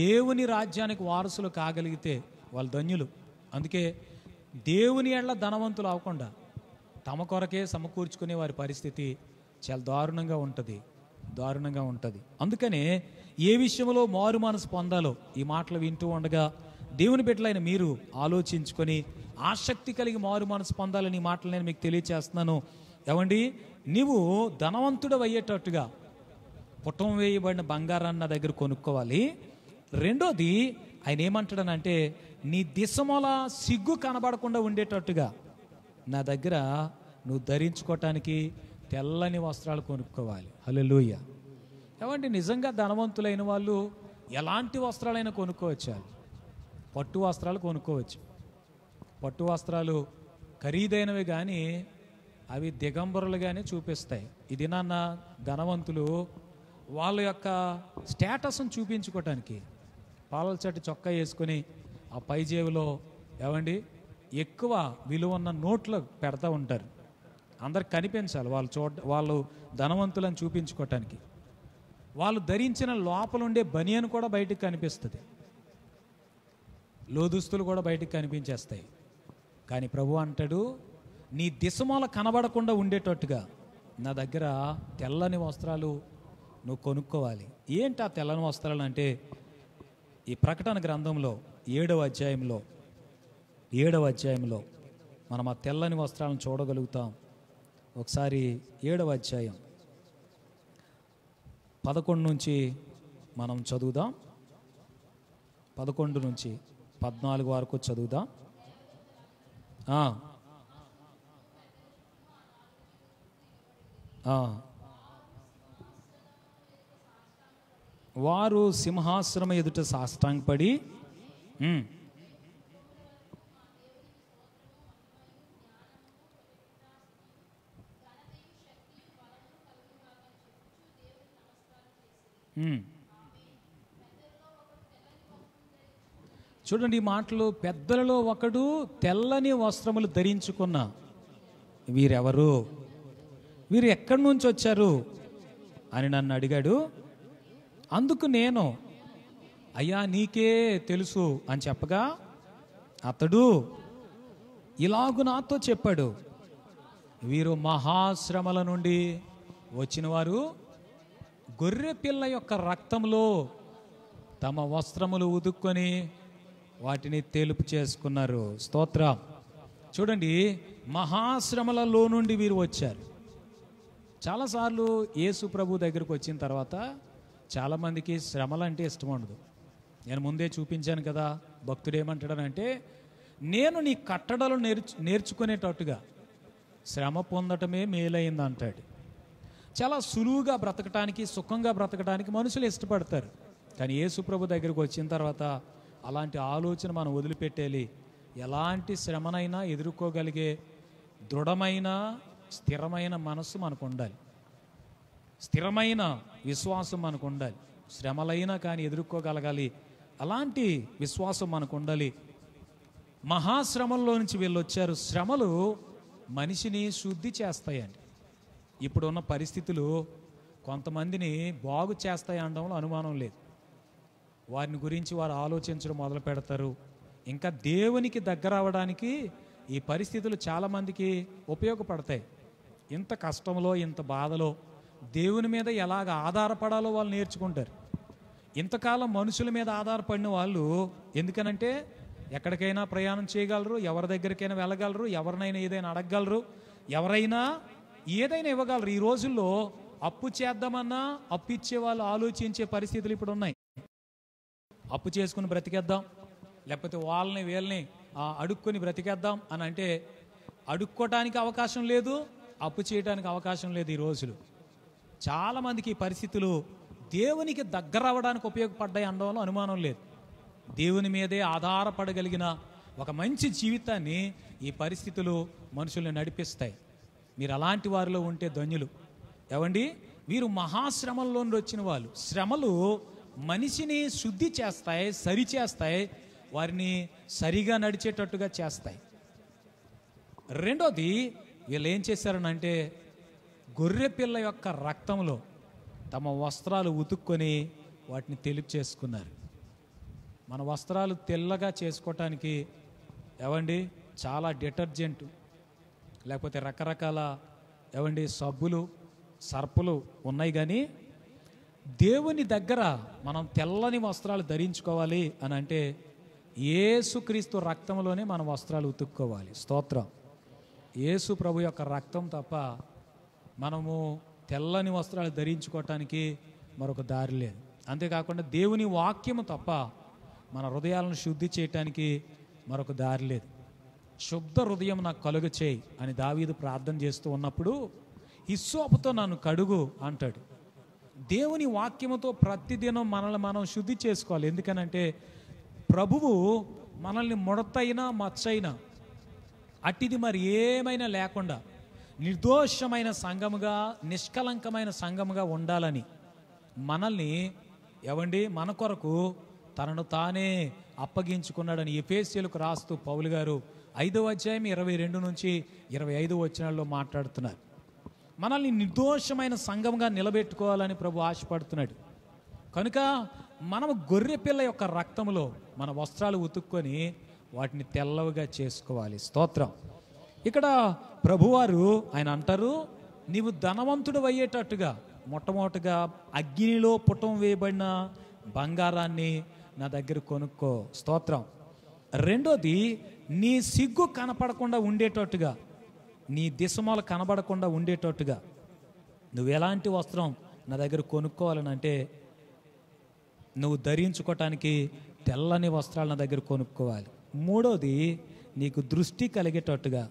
దేవుని రాజ్యానికి వారసులు కాగలిగితే వాళ్ళు ధన్యులు అందుకే దేవుని ఎళ్ళ ధనవంతులు అవ్వకుండా తమ కొరకే సమకూర్చుకునే వారి పరిస్థితి చాలా దారుణంగా ఉంటుంది దారుణంగా ఉంటుంది అందుకనే ఏ విషయంలో మారు మనసు పొందాలో ఈ మాటలు వింటూ ఉండగా దేవుని బిడ్డలైన మీరు ఆలోచించుకొని ఆసక్తి కలిగి మారు మనసు పొందాలని మాటలు నేను మీకు తెలియచేస్తున్నాను ఏమండి నీవు ధనవంతుడు అయ్యేటట్టుగా పుటం వేయబడిన బంగారాన్ని నా దగ్గర కొనుక్కోవాలి రెండోది ఆయన ఏమంటాడనంటే నీ దిశమల సిగ్గు కనబడకుండా ఉండేటట్టుగా నా దగ్గర నువ్వు ధరించుకోవటానికి తెల్లని వస్త్రాలు కొనుక్కోవాలి హలోయ ఏమంటే నిజంగా ధనవంతులైన వాళ్ళు ఎలాంటి వస్త్రాలైనా కొనుక్కోవచ్చు పట్టు వస్త్రాలు కొనుక్కోవచ్చు పట్టు వస్త్రాలు ఖరీదైనవి కానీ అవి దిగంబరులు కానీ చూపిస్తాయి ఇది నాన్న ధనవంతులు వాళ్ళ యొక్క స్టేటస్ను చూపించుకోవటానికి పాలల చెట్టు చొక్కా వేసుకొని ఆ పైజేబులో ఏమండి ఎక్కువ విలువ ఉన్న నోట్లు పెడతా ఉంటారు అందరికి కనిపించాలి వాళ్ళు చూడ వాళ్ళు ధనవంతులను చూపించుకోవటానికి వాళ్ళు ధరించిన లోపల ఉండే బనియన్ కూడా బయటకు కనిపిస్తుంది లోదుస్తులు కూడా బయటకు కనిపించేస్తాయి కానీ ప్రభు అంటాడు నీ దిశమూల కనబడకుండా ఉండేటట్టుగా నా దగ్గర తెల్లని వస్త్రాలు నువ్వు కొనుక్కోవాలి ఏంటి ఆ తెల్లని వస్త్రాలు అంటే ఈ ప్రకటన గ్రంథంలో ఏడవ అధ్యాయంలో ఏడవ అధ్యాయంలో మనం ఆ తెల్లని వస్త్రాలను చూడగలుగుతాం ఒకసారి ఏడవ అధ్యాయం పదకొండు నుంచి మనం చదువుదాం పదకొండు నుంచి పద్నాలుగు వరకు చదువుదాం వారు సింహాశ్రమ ఎదుట సాష్టాంగపడి Hmm. చూడండి ఈ మాటలు పెద్దలలో ఒకడు తెల్లని వస్త్రములు ధరించుకున్న వీరెవరు వీరు ఎక్కడి నుంచి వచ్చారు అని నన్ను అడిగాడు అందుకు నేను అయ్యా నీకే తెలుసు అని చెప్పగా అతడు ఇలాగు నాతో చెప్పాడు వీరు మహాశ్రమల నుండి వచ్చినవారు గొర్రె పిల్ల యొక్క రక్తంలో తమ వస్త్రములు ఉదుక్కొని వాటిని తెలుపు చేసుకున్నారు స్తోత్ర చూడండి మహాశ్రమలలో నుండి వీరు వచ్చారు చాలాసార్లు యేసు ప్రభు దగ్గరకు వచ్చిన తర్వాత చాలామందికి శ్రమలంటే ఇష్టం ఉండదు నేను ముందే చూపించాను కదా భక్తుడు ఏమంటాడనంటే నేను నీ కట్టడలు నేర్చు నేర్చుకునేటట్టుగా శ్రమ పొందటమే మేలైంది అంటాడు చాలా సులువుగా బ్రతకటానికి సుఖంగా బ్రతకటానికి మనుషులు ఇష్టపడతారు కానీ ఏసుప్రభు దగ్గరికి వచ్చిన తర్వాత అలాంటి ఆలోచన మనం వదిలిపెట్టేలి ఎలాంటి శ్రమనైనా ఎదుర్కోగలిగే దృఢమైన స్థిరమైన మనస్సు మనకు ఉండాలి స్థిరమైన విశ్వాసం మనకు ఉండాలి శ్రమలైనా కానీ ఎదుర్కోగలగాలి అలాంటి విశ్వాసం మనకు ఉండాలి మహాశ్రమంలో నుంచి వీళ్ళు వచ్చారు శ్రమలు మనిషిని శుద్ధి చేస్తాయండి ఇప్పుడున్న పరిస్థితులు కొంతమందిని బాగు చేస్తాయి అనడంలో అనుమానం లేదు వారిని గురించి వారు ఆలోచించడం మొదలు పెడతారు ఇంకా దేవునికి దగ్గర అవడానికి ఈ పరిస్థితులు చాలామందికి ఉపయోగపడతాయి ఇంత కష్టంలో ఇంత బాధలో దేవుని మీద ఎలాగ ఆధారపడాలో వాళ్ళు నేర్చుకుంటారు ఇంతకాలం మనుషుల మీద ఆధారపడిన వాళ్ళు ఎందుకనంటే ఎక్కడికైనా ప్రయాణం చేయగలరు ఎవరి దగ్గరికైనా వెళ్ళగలరు ఎవరినైనా ఏదైనా అడగగలరు ఎవరైనా ఏదైనా ఇవ్వగలరు ఈ రోజుల్లో అప్పు చేద్దామన్నా అప్పు ఇచ్చే వాళ్ళు ఆలోచించే పరిస్థితులు ఇప్పుడు ఉన్నాయి అప్పు చేసుకుని బ్రతికేద్దాం లేకపోతే వాళ్ళని వీళ్ళని అడుక్కొని బ్రతికేద్దాం అని అంటే అడుక్కోటానికి అవకాశం లేదు అప్పు చేయడానికి అవకాశం లేదు ఈ రోజులు చాలామందికి ఈ పరిస్థితులు దేవునికి దగ్గర అవ్వడానికి ఉపయోగపడ్డాయి అనడంలో అనుమానం లేదు దేవుని మీదే ఆధారపడగలిగిన ఒక మంచి జీవితాన్ని ఈ పరిస్థితులు మనుషుల్ని నడిపిస్తాయి మీరు అలాంటి వారిలో ఉంటే ధన్యులు ఏమండి మీరు మహాశ్రమంలో వచ్చిన వాళ్ళు శ్రమలు మనిషిని శుద్ధి చేస్తాయి సరి చేస్తాయి వారిని సరిగా నడిచేటట్టుగా చేస్తాయి రెండోది వీళ్ళు ఏం చేశారనంటే గొర్రె పిల్ల యొక్క రక్తంలో తమ వస్త్రాలు ఉతుక్కొని వాటిని తెలుపు చేసుకున్నారు మన వస్త్రాలు తెల్లగా చేసుకోవటానికి ఏవండి చాలా డిటర్జెంట్ లేకపోతే రకరకాల ఏమండి సబ్బులు సర్పులు ఉన్నాయి కానీ దేవుని దగ్గర మనం తెల్లని వస్త్రాలు ధరించుకోవాలి అని అంటే ఏసుక్రీస్తు రక్తంలోనే మన వస్త్రాలు ఉతుక్కోవాలి స్తోత్రం ఏసు ప్రభు యొక్క రక్తం తప్ప మనము తెల్లని వస్త్రాలు ధరించుకోవటానికి మరొక దారి లేదు అంతేకాకుండా దేవుని వాక్యము తప్ప మన హృదయాలను శుద్ధి చేయటానికి మరొక దారి లేదు శుద్ధ హృదయం నాకు కలుగు చేయి అని దావీదు ప్రార్థన చేస్తూ ఉన్నప్పుడు హిస్సోపుతో నన్ను కడుగు అంటాడు దేవుని వాక్యముతో ప్రతిదినం మనల్ని మనం శుద్ధి చేసుకోవాలి ఎందుకనంటే ప్రభువు మనల్ని ముడతైనా మచ్చైనా అట్టిది మరి ఏమైనా లేకుండా నిర్దోషమైన సంఘముగా నిష్కలంకమైన సంఘముగా ఉండాలని మనల్ని ఎవండి మన కొరకు తనను తానే అప్పగించుకున్నాడని ఎఫేసియలకు రాస్తూ పౌలు గారు ఐదవ అధ్యాయం ఇరవై రెండు నుంచి ఇరవై ఐదు వచనాల్లో మాట్లాడుతున్నారు మనల్ని నిర్దోషమైన సంఘంగా నిలబెట్టుకోవాలని ప్రభు ఆశపడుతున్నాడు కనుక మనం గొర్రె పిల్ల యొక్క రక్తంలో మన వస్త్రాలు ఉతుక్కొని వాటిని తెల్లవిగా చేసుకోవాలి స్తోత్రం ఇక్కడ ప్రభువారు ఆయన అంటారు నీవు ధనవంతుడు అయ్యేటట్టుగా మొట్టమొదటిగా అగ్నిలో పుటం వేయబడిన బంగారాన్ని నా దగ్గర కొనుక్కో స్తోత్రం రెండోది నీ సిగ్గు కనపడకుండా ఉండేటట్టుగా నీ దిశమాలు కనబడకుండా ఉండేటట్టుగా నువ్వు ఎలాంటి వస్త్రం నా దగ్గర కొనుక్కోవాలని అంటే నువ్వు ధరించుకోవటానికి తెల్లని వస్త్రాలు నా దగ్గర కొనుక్కోవాలి మూడోది నీకు దృష్టి కలిగేటట్టుగా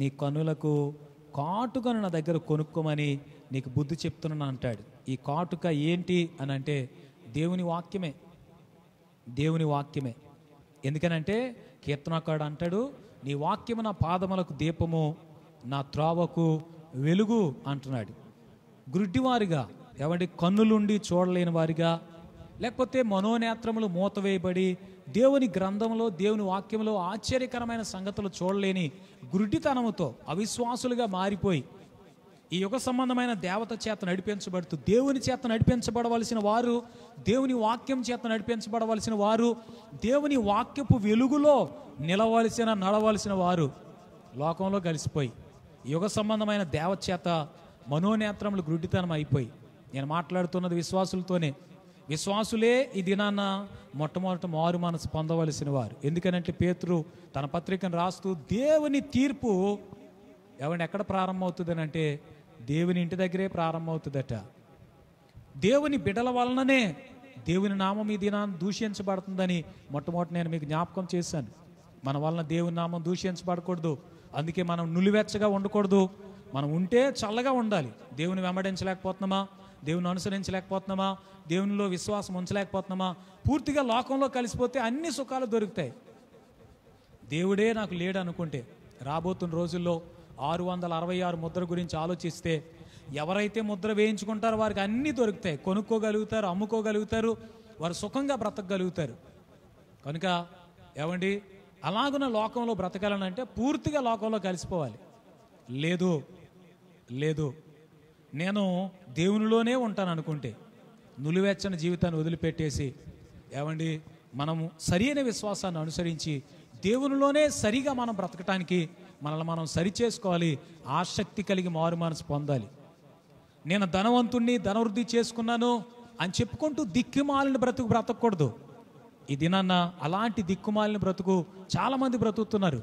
నీ కనులకు కాటుకను నా దగ్గర కొనుక్కోమని నీకు బుద్ధి చెప్తున్నాను అంటాడు ఈ కాటుక ఏంటి అని అంటే దేవుని వాక్యమే దేవుని వాక్యమే ఎందుకనంటే కీర్తనకాడు అంటాడు నీ వాక్యము నా పాదములకు దీపము నా త్రావకు వెలుగు అంటున్నాడు గుడ్డివారిగా ఎవరి కన్నులుండి చూడలేని వారిగా లేకపోతే మనోనేత్రములు మూతవేయబడి దేవుని గ్రంథంలో దేవుని వాక్యంలో ఆశ్చర్యకరమైన సంగతులు చూడలేని గుడ్డితనముతో అవిశ్వాసులుగా మారిపోయి ఈ యుగ సంబంధమైన దేవత చేత నడిపించబడుతూ దేవుని చేత నడిపించబడవలసిన వారు దేవుని వాక్యం చేత నడిపించబడవలసిన వారు దేవుని వాక్యపు వెలుగులో నిలవలసిన నడవలసిన వారు లోకంలో కలిసిపోయి యుగ సంబంధమైన దేవత చేత మనోనేత్రములు గుడ్డితనం అయిపోయి నేను మాట్లాడుతున్నది విశ్వాసులతోనే విశ్వాసులే ఈ దినాన మొట్టమొదట మారు మనసు పొందవలసిన వారు ఎందుకనంటే పేతురు తన పత్రికను రాస్తూ దేవుని తీర్పు ఎవరిని ఎక్కడ అని అంటే దేవుని ఇంటి దగ్గరే ప్రారంభమవుతుందట దేవుని బిడల వలననే దేవుని నామం ఈ దినాన్ని దూషించబడుతుందని మొట్టమొదటి నేను మీకు జ్ఞాపకం చేశాను మన వలన దేవుని నామం దూషించబడకూడదు అందుకే మనం నులివెచ్చగా ఉండకూడదు మనం ఉంటే చల్లగా ఉండాలి దేవుని వెంబడించలేకపోతున్నామా దేవుని అనుసరించలేకపోతున్నామా దేవునిలో విశ్వాసం ఉంచలేకపోతున్నామా పూర్తిగా లోకంలో కలిసిపోతే అన్ని సుఖాలు దొరుకుతాయి దేవుడే నాకు లేడు అనుకుంటే రాబోతున్న రోజుల్లో ఆరు వందల అరవై ఆరు ముద్ర గురించి ఆలోచిస్తే ఎవరైతే ముద్ర వేయించుకుంటారో వారికి అన్నీ దొరుకుతాయి కొనుక్కోగలుగుతారు అమ్ముకోగలుగుతారు వారు సుఖంగా బ్రతకగలుగుతారు కనుక ఏమండి అలాగున లోకంలో బ్రతకాలనంటే పూర్తిగా లోకంలో కలిసిపోవాలి లేదు లేదు నేను దేవునిలోనే ఉంటాను అనుకుంటే నులివెచ్చని జీవితాన్ని వదిలిపెట్టేసి ఏమండి మనము సరైన విశ్వాసాన్ని అనుసరించి దేవునిలోనే సరిగా మనం బ్రతకటానికి మనల్ని మనం సరిచేసుకోవాలి ఆసక్తి కలిగి మారు మనసు పొందాలి నేను ధనవంతుణ్ణి ధనవృద్ధి చేసుకున్నాను అని చెప్పుకుంటూ దిక్కుమాలిన బ్రతుకు బ్రతకూడదు ఇది దినాన్న అలాంటి దిక్కుమాలిన బ్రతుకు చాలామంది బ్రతుకుతున్నారు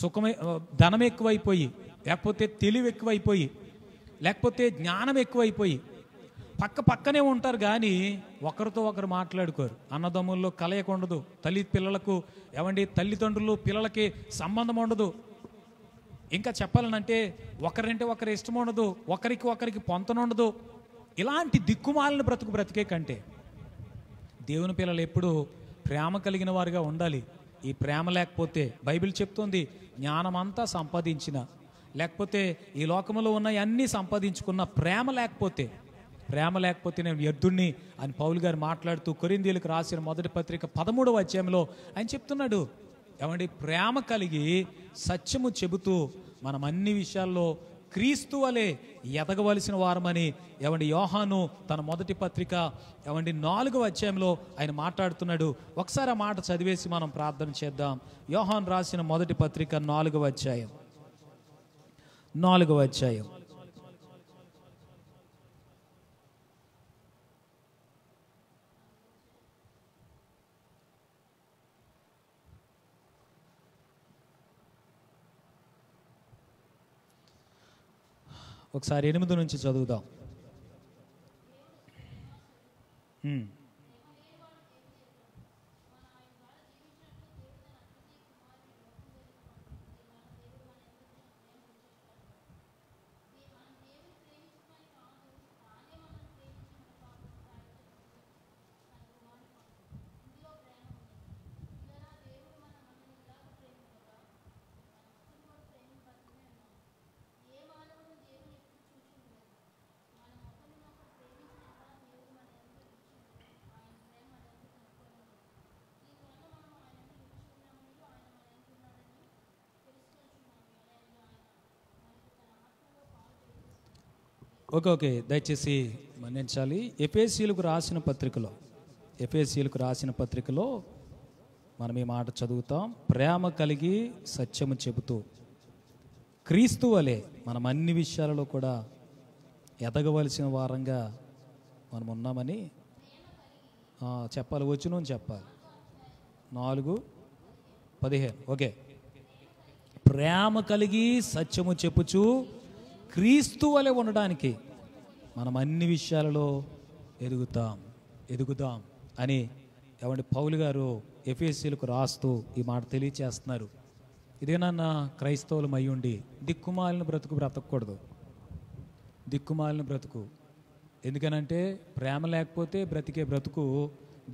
సుఖమే ధనం ఎక్కువైపోయి లేకపోతే తెలివి ఎక్కువైపోయి లేకపోతే జ్ఞానం ఎక్కువైపోయి పక్క పక్కనే ఉంటారు కానీ ఒకరితో ఒకరు మాట్లాడుకోరు అన్నదమ్ముల్లో కలయకుండదు తల్లి పిల్లలకు ఏమండి తల్లిదండ్రులు పిల్లలకి సంబంధం ఉండదు ఇంకా చెప్పాలనంటే ఒకరింటే ఒకరి ఇష్టం ఉండదు ఒకరికి ఒకరికి ఉండదు ఇలాంటి దిక్కుమాలిన బ్రతుకు బ్రతికే కంటే దేవుని పిల్లలు ఎప్పుడూ ప్రేమ కలిగిన వారిగా ఉండాలి ఈ ప్రేమ లేకపోతే బైబిల్ చెప్తుంది జ్ఞానమంతా సంపాదించిన లేకపోతే ఈ లోకంలో ఉన్న అన్నీ సంపాదించుకున్న ప్రేమ లేకపోతే ప్రేమ లేకపోతే నేను వ్యర్థుణ్ణి అని పౌలు గారు మాట్లాడుతూ కొరిందీలకు రాసిన మొదటి పత్రిక పదమూడవ అధ్యాయంలో ఆయన చెప్తున్నాడు ఏమండి ప్రేమ కలిగి సత్యము చెబుతూ మనం అన్ని విషయాల్లో క్రీస్తు వలె ఎదగవలసిన వారమని ఏమండి యోహాను తన మొదటి పత్రిక ఏమండి నాలుగవ అధ్యాయంలో ఆయన మాట్లాడుతున్నాడు ఒకసారి ఆ మాట చదివేసి మనం ప్రార్థన చేద్దాం యోహాన్ రాసిన మొదటి పత్రిక నాలుగవ అధ్యాయం నాలుగవ అధ్యాయం ఒకసారి ఎనిమిది నుంచి చదువుదాం hmm. ఓకే ఓకే దయచేసి మన్నించాలి ఎఫేసీలకు రాసిన పత్రికలో ఎఫేసీలకు రాసిన పత్రికలో మనం ఈ మాట చదువుతాం ప్రేమ కలిగి సత్యము చెబుతూ క్రీస్తు వలె మనం అన్ని విషయాలలో కూడా ఎదగవలసిన వారంగా మనం ఉన్నామని చెప్పాలి అని చెప్పాలి నాలుగు పదిహేను ఓకే ప్రేమ కలిగి సత్యము చెప్పుచు క్రీస్తు వలె ఉండడానికి మనం అన్ని విషయాలలో ఎదుగుతాం ఎదుగుదాం అని ఎవరి పౌలు గారు ఎఫ్ఎస్సీలకు రాస్తూ ఈ మాట తెలియచేస్తున్నారు ఇదేనన్నా మై అయ్యుండి దిక్కుమాలిన బ్రతుకు బ్రతకూడదు దిక్కుమాలిన బ్రతుకు ఎందుకనంటే ప్రేమ లేకపోతే బ్రతికే బ్రతుకు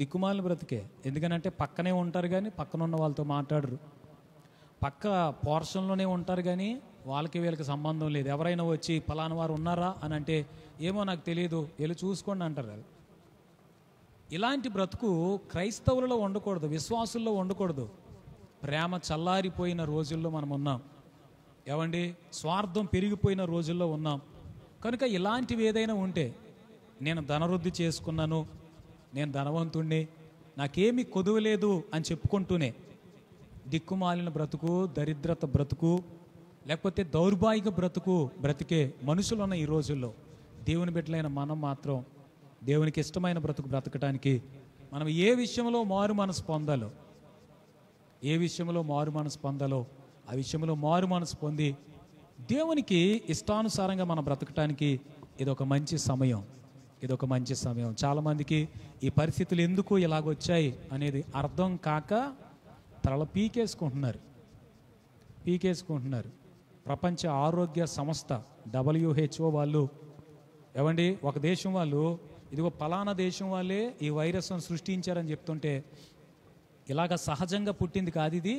దిక్కుమాలిన బ్రతికే ఎందుకనంటే పక్కనే ఉంటారు కానీ పక్కన ఉన్న వాళ్ళతో మాట్లాడరు పక్క పోర్షన్లోనే ఉంటారు కానీ వాళ్ళకి వీళ్ళకి సంబంధం లేదు ఎవరైనా వచ్చి ఫలానా వారు ఉన్నారా అని అంటే ఏమో నాకు తెలియదు వెళ్ళి చూసుకోండి అంటారు ఇలాంటి బ్రతుకు క్రైస్తవులలో ఉండకూడదు విశ్వాసుల్లో ఉండకూడదు ప్రేమ చల్లారిపోయిన రోజుల్లో మనం ఉన్నాం ఏమండి స్వార్థం పెరిగిపోయిన రోజుల్లో ఉన్నాం కనుక ఇలాంటివి ఏదైనా ఉంటే నేను ధనవృద్ధి చేసుకున్నాను నేను ధనవంతుణ్ణి నాకేమీ కొదువలేదు అని చెప్పుకుంటూనే దిక్కుమాలిన బ్రతుకు దరిద్రత బ్రతుకు లేకపోతే దౌర్భాయిక బ్రతుకు బ్రతికే మనుషులు ఉన్న ఈ రోజుల్లో దేవుని బిడ్డలైన మనం మాత్రం దేవునికి ఇష్టమైన బ్రతుకు బ్రతకటానికి మనం ఏ విషయంలో మారు మనసు పొందాలో ఏ విషయంలో మారు మనసు పొందాలో ఆ విషయంలో మారు మనసు పొంది దేవునికి ఇష్టానుసారంగా మనం బ్రతకటానికి ఇదొక మంచి సమయం ఇదొక మంచి సమయం చాలామందికి ఈ పరిస్థితులు ఎందుకు ఇలాగొచ్చాయి అనేది అర్థం కాక తల పీకేసుకుంటున్నారు పీకేసుకుంటున్నారు ప్రపంచ ఆరోగ్య సంస్థ డబ్ల్యూహెచ్ఓ వాళ్ళు ఏమండి ఒక దేశం వాళ్ళు ఇదిగో పలానా దేశం వాళ్ళే ఈ వైరస్ను సృష్టించారని చెప్తుంటే ఇలాగ సహజంగా పుట్టింది కాదు ఇది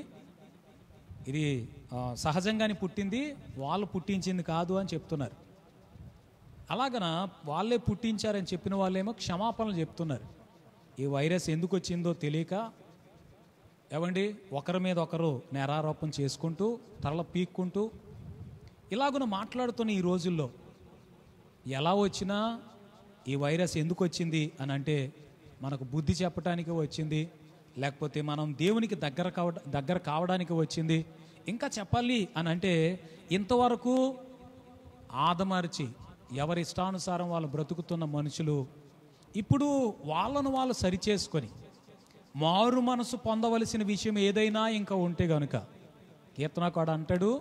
ఇది సహజంగానే పుట్టింది వాళ్ళు పుట్టించింది కాదు అని చెప్తున్నారు అలాగన వాళ్ళే పుట్టించారని చెప్పిన వాళ్ళేమో క్షమాపణలు చెప్తున్నారు ఈ వైరస్ ఎందుకు వచ్చిందో తెలియక ఏమండి ఒకరి మీద ఒకరు నేరారోపణ చేసుకుంటూ తరల పీక్కుంటూ ఇలాగున మాట్లాడుతున్న ఈ రోజుల్లో ఎలా వచ్చినా ఈ వైరస్ ఎందుకు వచ్చింది అని అంటే మనకు బుద్ధి చెప్పటానికి వచ్చింది లేకపోతే మనం దేవునికి దగ్గర కావ దగ్గర కావడానికి వచ్చింది ఇంకా చెప్పాలి అని అంటే ఇంతవరకు ఆదమార్చి ఎవరి ఇష్టానుసారం వాళ్ళు బ్రతుకుతున్న మనుషులు ఇప్పుడు వాళ్ళను వాళ్ళు సరిచేసుకొని మారు మనసు పొందవలసిన విషయం ఏదైనా ఇంకా ఉంటే గనుక కీర్తనకాడు అంటాడు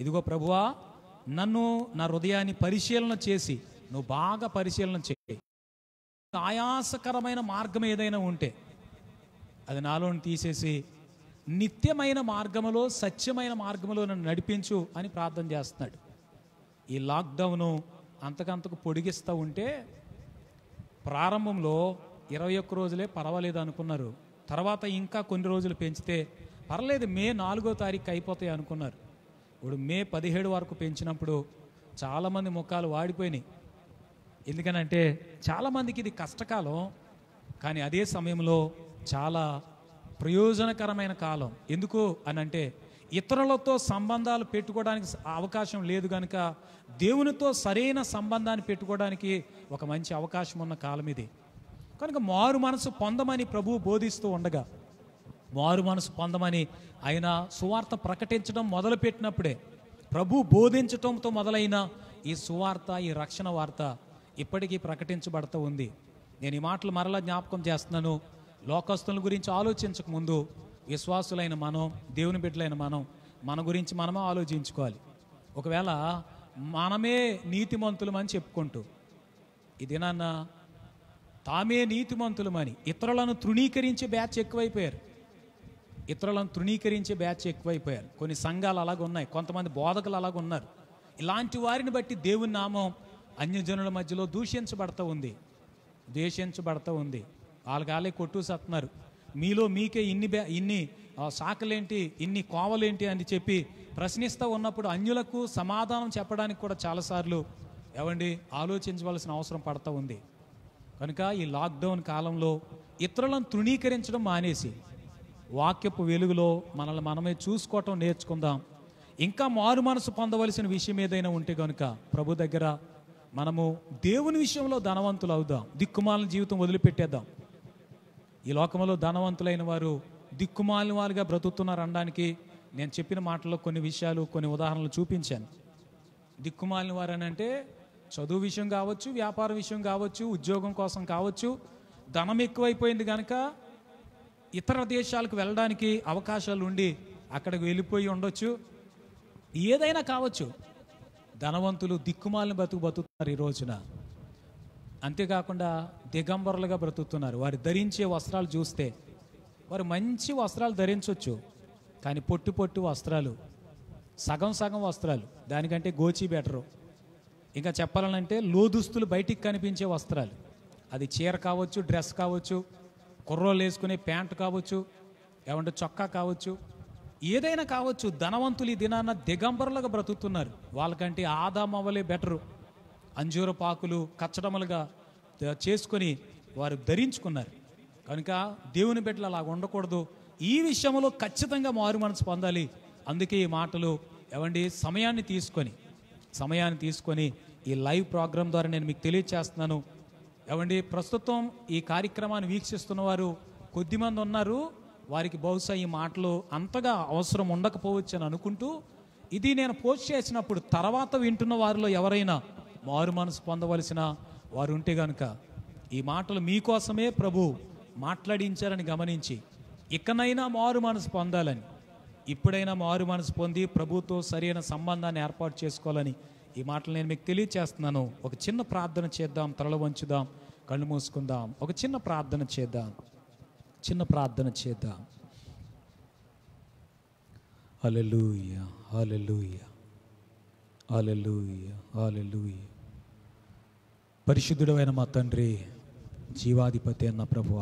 ఇదిగో ప్రభువా నన్ను నా హృదయాన్ని పరిశీలన చేసి నువ్వు బాగా పరిశీలన చేయి ఆయాసకరమైన మార్గం ఏదైనా ఉంటే అది నాలోని తీసేసి నిత్యమైన మార్గములో సత్యమైన మార్గములో నన్ను నడిపించు అని ప్రార్థన చేస్తున్నాడు ఈ లాక్డౌను అంతకంతకు పొడిగిస్తూ ఉంటే ప్రారంభంలో ఇరవై ఒక్క రోజులే పర్వాలేదు అనుకున్నారు తర్వాత ఇంకా కొన్ని రోజులు పెంచితే పర్లేదు మే నాలుగో తారీఖు అయిపోతాయి అనుకున్నారు ఇప్పుడు మే పదిహేడు వరకు పెంచినప్పుడు చాలామంది ముఖాలు వాడిపోయినాయి ఎందుకనంటే చాలామందికి ఇది కష్టకాలం కానీ అదే సమయంలో చాలా ప్రయోజనకరమైన కాలం ఎందుకు అంటే ఇతరులతో సంబంధాలు పెట్టుకోవడానికి అవకాశం లేదు కనుక దేవునితో సరైన సంబంధాన్ని పెట్టుకోవడానికి ఒక మంచి అవకాశం ఉన్న కాలం ఇది కనుక మారు మనసు పొందమని ప్రభువు బోధిస్తూ ఉండగా వారు మనసు పొందమని ఆయన సువార్త ప్రకటించడం మొదలుపెట్టినప్పుడే ప్రభు బోధించటంతో మొదలైన ఈ సువార్త ఈ రక్షణ వార్త ఇప్పటికీ ప్రకటించబడుతూ ఉంది నేను ఈ మాటలు మరలా జ్ఞాపకం చేస్తున్నాను లోకస్తుల గురించి ఆలోచించక ముందు విశ్వాసులైన మనం దేవుని బిడ్డలైన మనం మన గురించి మనమే ఆలోచించుకోవాలి ఒకవేళ మనమే నీతిమంతులమని చెప్పుకుంటూ ఇదేనన్నా తామే నీతిమంతులమని ఇతరులను తృణీకరించే బ్యాచ్ ఎక్కువైపోయారు ఇతరులను తృణీకరించే బ్యాచ్ ఎక్కువైపోయారు కొన్ని సంఘాలు అలాగ ఉన్నాయి కొంతమంది బోధకులు అలాగ ఉన్నారు ఇలాంటి వారిని బట్టి దేవుని నామం అన్యజనుల మధ్యలో దూషించబడతా ఉంది ద్వేషించబడతా ఉంది వాళ్ళకాలే కొట్టు సత్తున్నారు మీలో మీకే ఇన్ని బ్యా ఇన్ని శాఖలేంటి ఇన్ని కోవలేంటి అని చెప్పి ప్రశ్నిస్తూ ఉన్నప్పుడు అన్యులకు సమాధానం చెప్పడానికి కూడా చాలాసార్లు ఏమండి ఆలోచించవలసిన అవసరం పడుతూ ఉంది కనుక ఈ లాక్డౌన్ కాలంలో ఇతరులను తృణీకరించడం మానేసి వాక్యపు వెలుగులో మనల్ని మనమే చూసుకోవటం నేర్చుకుందాం ఇంకా మారు మనసు పొందవలసిన విషయం ఏదైనా ఉంటే కనుక ప్రభు దగ్గర మనము దేవుని విషయంలో ధనవంతులు అవుదాం దిక్కుమాలని జీవితం వదిలిపెట్టేద్దాం ఈ లోకంలో ధనవంతులైన వారు దిక్కుమాలిన వారుగా బ్రతుకుతున్నారు అనడానికి నేను చెప్పిన మాటల్లో కొన్ని విషయాలు కొన్ని ఉదాహరణలు చూపించాను దిక్కుమాలిన వారు అని అంటే చదువు విషయం కావచ్చు వ్యాపార విషయం కావచ్చు ఉద్యోగం కోసం కావచ్చు ధనం ఎక్కువైపోయింది కనుక ఇతర దేశాలకు వెళ్ళడానికి అవకాశాలు ఉండి అక్కడికి వెళ్ళిపోయి ఉండొచ్చు ఏదైనా కావచ్చు ధనవంతులు దిక్కుమాలను బతుకు బతుకుతున్నారు ఈ రోజున అంతేకాకుండా దిగంబరులుగా బ్రతుకుతున్నారు వారు ధరించే వస్త్రాలు చూస్తే వారు మంచి వస్త్రాలు ధరించవచ్చు కానీ పొట్టు పొట్టు వస్త్రాలు సగం సగం వస్త్రాలు దానికంటే గోచి బెటరు ఇంకా చెప్పాలంటే లోదుస్తులు బయటికి కనిపించే వస్త్రాలు అది చీర కావచ్చు డ్రెస్ కావచ్చు కుర్రోలు వేసుకునే ప్యాంటు కావచ్చు ఏమంటే చొక్కా కావచ్చు ఏదైనా కావచ్చు ధనవంతులు ఈ దినాన్న దిగంబరులుగా బ్రతుకుతున్నారు వాళ్ళకంటే ఆదాం అవ్వలే బెటరు అంజూర పాకులు కచ్చడములుగా చేసుకొని వారు ధరించుకున్నారు కనుక దేవుని బిడ్డలు అలా ఉండకూడదు ఈ విషయంలో ఖచ్చితంగా మారు మనసు పొందాలి అందుకే ఈ మాటలు ఏమండి సమయాన్ని తీసుకొని సమయాన్ని తీసుకొని ఈ లైవ్ ప్రోగ్రాం ద్వారా నేను మీకు తెలియజేస్తున్నాను ఏమండి ప్రస్తుతం ఈ కార్యక్రమాన్ని వీక్షిస్తున్న వారు కొద్దిమంది ఉన్నారు వారికి బహుశా ఈ మాటలు అంతగా అవసరం ఉండకపోవచ్చు అని అనుకుంటూ ఇది నేను పోస్ట్ చేసినప్పుడు తర్వాత వింటున్న వారిలో ఎవరైనా మారు మనసు పొందవలసిన వారు ఉంటే గనుక ఈ మాటలు మీకోసమే ప్రభు మాట్లాడించారని గమనించి ఇకనైనా మారు మనసు పొందాలని ఇప్పుడైనా మారు మనసు పొంది ప్రభుతో సరైన సంబంధాన్ని ఏర్పాటు చేసుకోవాలని ఈ మాటలు నేను మీకు తెలియచేస్తున్నాను ఒక చిన్న ప్రార్థన చేద్దాం తలలు వంచుదాం కళ్ళు మూసుకుందాం ఒక చిన్న ప్రార్థన చేద్దాం చిన్న ప్రార్థన చేద్దాం అలెలుయ అలెలుయ అలెలుయ అలలుయ పరిశుద్ధుడమైన మా తండ్రి జీవాధిపతి అన్న ప్రభువ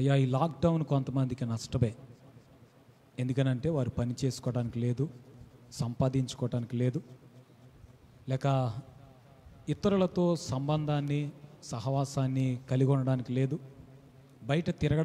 అయ్యా ఈ లాక్డౌన్ కొంతమందికి నష్టమే ఎందుకనంటే వారు పని చేసుకోవడానికి లేదు సంపాదించుకోవడానికి లేదు లేక ఇతరులతో సంబంధాన్ని సహవాసాన్ని కలిగొనడానికి లేదు బయట తిరగడం